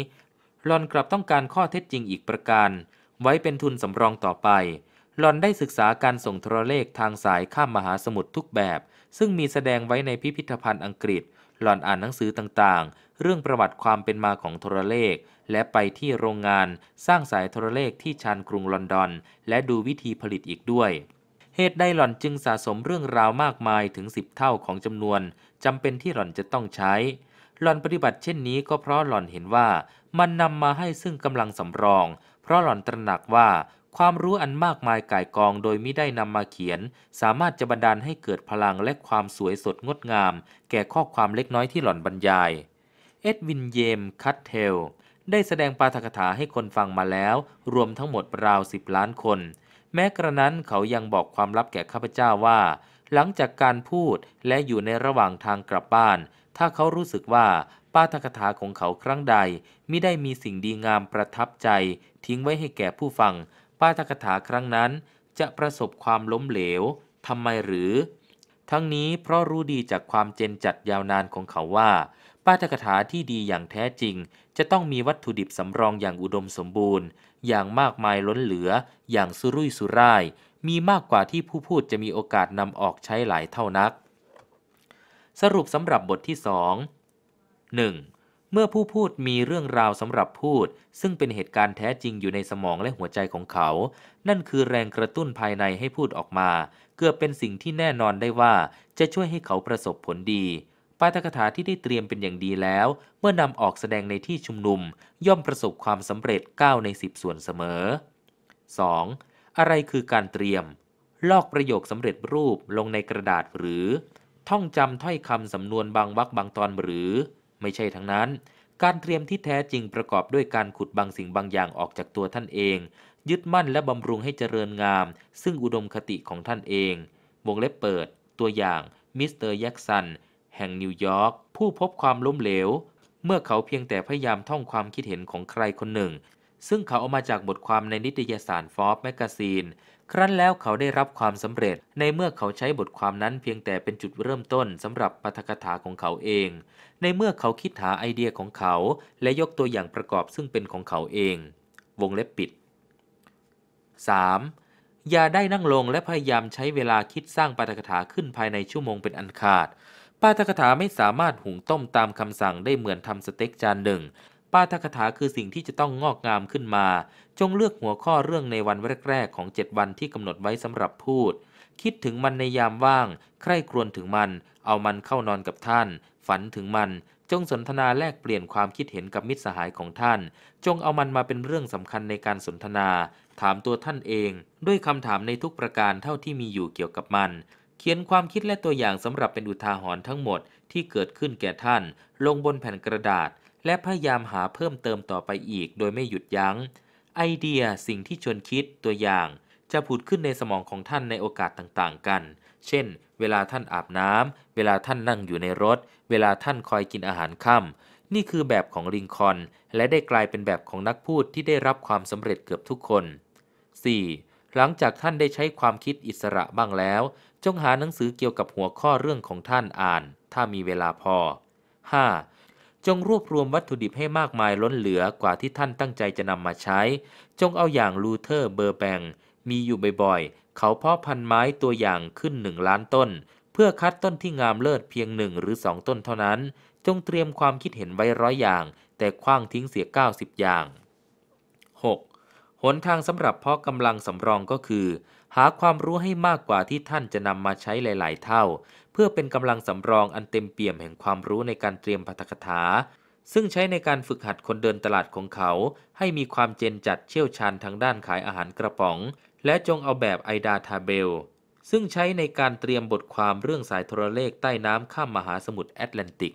หล่อนกลับต้องการข้อเท็จจริงอีกประการ ไว้เป็นทุนสำรองต่อไป หล่อนได้ศึกษาการส่งโทรเลขทางสายข้ามมหาสมุทรทุกแบบ ซึ่งมีแสดงไว้ในพิพิธภัณฑ์อังกฤษหล่อนอ่านหนังสือต่างๆ เรื่องประวัติความเป็นมาของโทรเลข และไปที่โรงงานสร้างสายโทรเลขที่ชานกรุงลอนดอน และดูวิธีผลิตอีกด้วยเหตุใดหล่อนจึงสะสมเรื่องราวมากมายถึงสิบเท่าของจำนวนจำเป็นที่หล่อนจะต้องใช้ หล่อนปฏิบัติเช่นนี้ก็เพราะหล่อนเห็นว่า มันนำมาให้ซึ่งกำลังสำรองเพราะหล่อนตระหนักว่า ความรู้อันมากมายก่ายกองโดยไม่ได้นำมาเขียน สามารถจะบันดาลให้เกิดพลังและความสวยสดงดงาม แก่ข้อความเล็กน้อยที่หล่อนบรรยาย เอ็ดวินเยมคัตเทลได้แสดงปาฐกถาให้คนฟังมาแล้ว รวมทั้งหมดราวสิบล้านคนแม้กระนั้นเขายังบอกความลับแก่ข้าพเจ้าว่า หลังจากการพูดและอยู่ในระหว่างทางกลับบ้าน ถ้าเขารู้สึกว่าป้าทกถาของเขาครั้งใดมิได้มีสิ่งดีงามประทับใจ ทิ้งไว้ให้แก่ผู้ฟังป้าทกถาครั้งนั้นจะประสบความล้มเหลวทำไมหรือ ทั้งนี้เพราะรู้ดีจากความเจนจัดยาวนานของเขาว่าป้าทกถาที่ดีอย่างแท้จริง จะต้องมีวัตถุดิบสำรองอย่างอุดมสมบูรณ์อย่างมากมายล้นเหลืออย่างสุรุ่ยสุร่ายมีมากกว่าที่ผู้พูดจะมีโอกาสนำออกใช้หลายเท่านัก สรุปสำหรับบทที่สองหนึ่งเมื่อผู้พูดมีเรื่องราวสำหรับพูด ซึ่งเป็นเหตุการณ์แท้จริงอยู่ในสมองและหัวใจของเขา นั่นคือแรงกระตุ้นภายในให้พูดออกมา เกือบเป็นสิ่งที่แน่นอนได้ว่าจะช่วยให้เขาประสบผลดีปาทกถาที่ได้เตรียมเป็นอย่างดีแล้ว เมื่อนำออกแสดงในที่ชุมนุมย่อมประสบความสำเร็จ9ใน 10 ส่วนเสมอ 2. อะไรคือการเตรียม ลอกประโยคสำเร็จรูปลงในกระดาษหรือ ท่องจำถ้อยคำสำนวนบางวรรคบางตอนหรือ ไม่ใช่ทั้งนั้น การเตรียมที่แท้จริงประกอบด้วยการขุดบางสิ่งบางอย่างออกจากตัวท่านเอง ยึดมั่นและบำรุงให้เจริญงาม ซึ่งอุดมคติของท่านเอง วงเล็บเปิด ตัวอย่างมิสเตอร์แยกสันแห่งนิวยอร์กผู้พบความล้มเหลว เมื่อเขาเพียงแต่พยายามท่องความคิดเห็นของใครคนหนึ่ง ซึ่งเขาเอามาจากบทความในนิตยสารฟอร์บแมกซีนครั้นแล้วเขาได้รับความสำเร็จ ในเมื่อเขาใช้บทความนั้นเพียงแต่เป็นจุดเริ่มต้นสำหรับปาฐกถาของเขาเอง ในเมื่อเขาคิดหาไอเดียของเขา และยกตัวอย่างประกอบซึ่งเป็นของเขาเอง วงเล็บปิด 3. อย่าได้นั่งลงและพยายามใช้เวลาคิดสร้างปาฐกถาขึ้นภายในชั่วโมงเป็นอันขาดป้าทักถาไม่สามารถหุงต้มตามคำสั่งได้เหมือนทำสเต็กจานหนึ่งป้าทักถาคือสิ่งที่จะต้องงอกงามขึ้นมา จงเลือกหัวข้อเรื่องในวันแรกๆของ7วันที่กำหนดไว้สำหรับพูด คิดถึงมันในยามว่าง ใคร่ครวญถึงมัน เอามันเข้านอนกับท่าน ฝันถึงมัน จงสนทนาแลกเปลี่ยนความคิดเห็นกับมิตรสหายของท่าน จงเอามันมาเป็นเรื่องสำคัญในการสนทนา ถามตัวท่านเอง ด้วยคำถามในทุกประการเท่าที่มีอยู่เกี่ยวกับมันเขียนความคิดและตัวอย่างสำหรับเป็นอุทาหรณ์ทั้งหมดที่เกิดขึ้นแก่ท่านลงบนแผ่นกระดาษ และพยายามหาเพิ่มเติมต่อไปอีก โดยไม่หยุดยัง้ง ไอเดียสิ่งที่ชวนคิดตัวอย่าง จะผุดขึ้นในสมองของท่านในโอกาสต่างๆกัน เช่นเวลาท่านอาบน้ำเวลาท่านนั่งอยู่ในรถ เวลาท่านคอยกินอาหารค่ำนี่คือแบบของลิงคอน และได้กลายเป็นแบบของนักพูดที่ได้รับความสำเร็จเกือบทุกคน 4. หลังจากท่านได้ใช้ความคิดอิสระบ้างแล้วจงหาหนังสือเกี่ยวกับหัวข้อเรื่องของท่านอ่าน ถ้ามีเวลาพอ 5. จงรวบรวมวัตถุดิบให้มากมายล้นเหลือกว่าที่ท่านตั้งใจจะนำมาใช้ จงเอาอย่างลูเทอร์เบอร์แบงมีอยู่บ่อยๆ เขาเพาะพันไม้ตัวอย่างขึ้นหนึ่งล้านต้น เพื่อคัดต้นที่งามเลิศเพียงหนึ่งหรือสองต้นเท่านั้น จงเตรียมความคิดเห็นไว้ร้อยอย่าง แต่คว้างทิ้งเสีย 90 อย่าง 6. หนทางสำหรับเพาะกำลังสำรองก็คือหาความรู้ให้มากกว่าที่ท่านจะนำมาใช้หลายๆ เท่า เพื่อเป็นกำลังสำรองอันเต็มเปี่ยมแห่งความรู้ในการเตรียมพัฒคถา ซึ่งใช้ในการฝึกหัดคนเดินตลาดของเขา ให้มีความเจนจัดเชี่ยวชาญทางด้านขายอาหารกระป๋อง และจงเอาแบบไอดาทาเบลซึ่งใช้ในการเตรียมบทความเรื่องสายโทรเลขใต้น้ำข้ามมหาสมุทรแอตแลนติก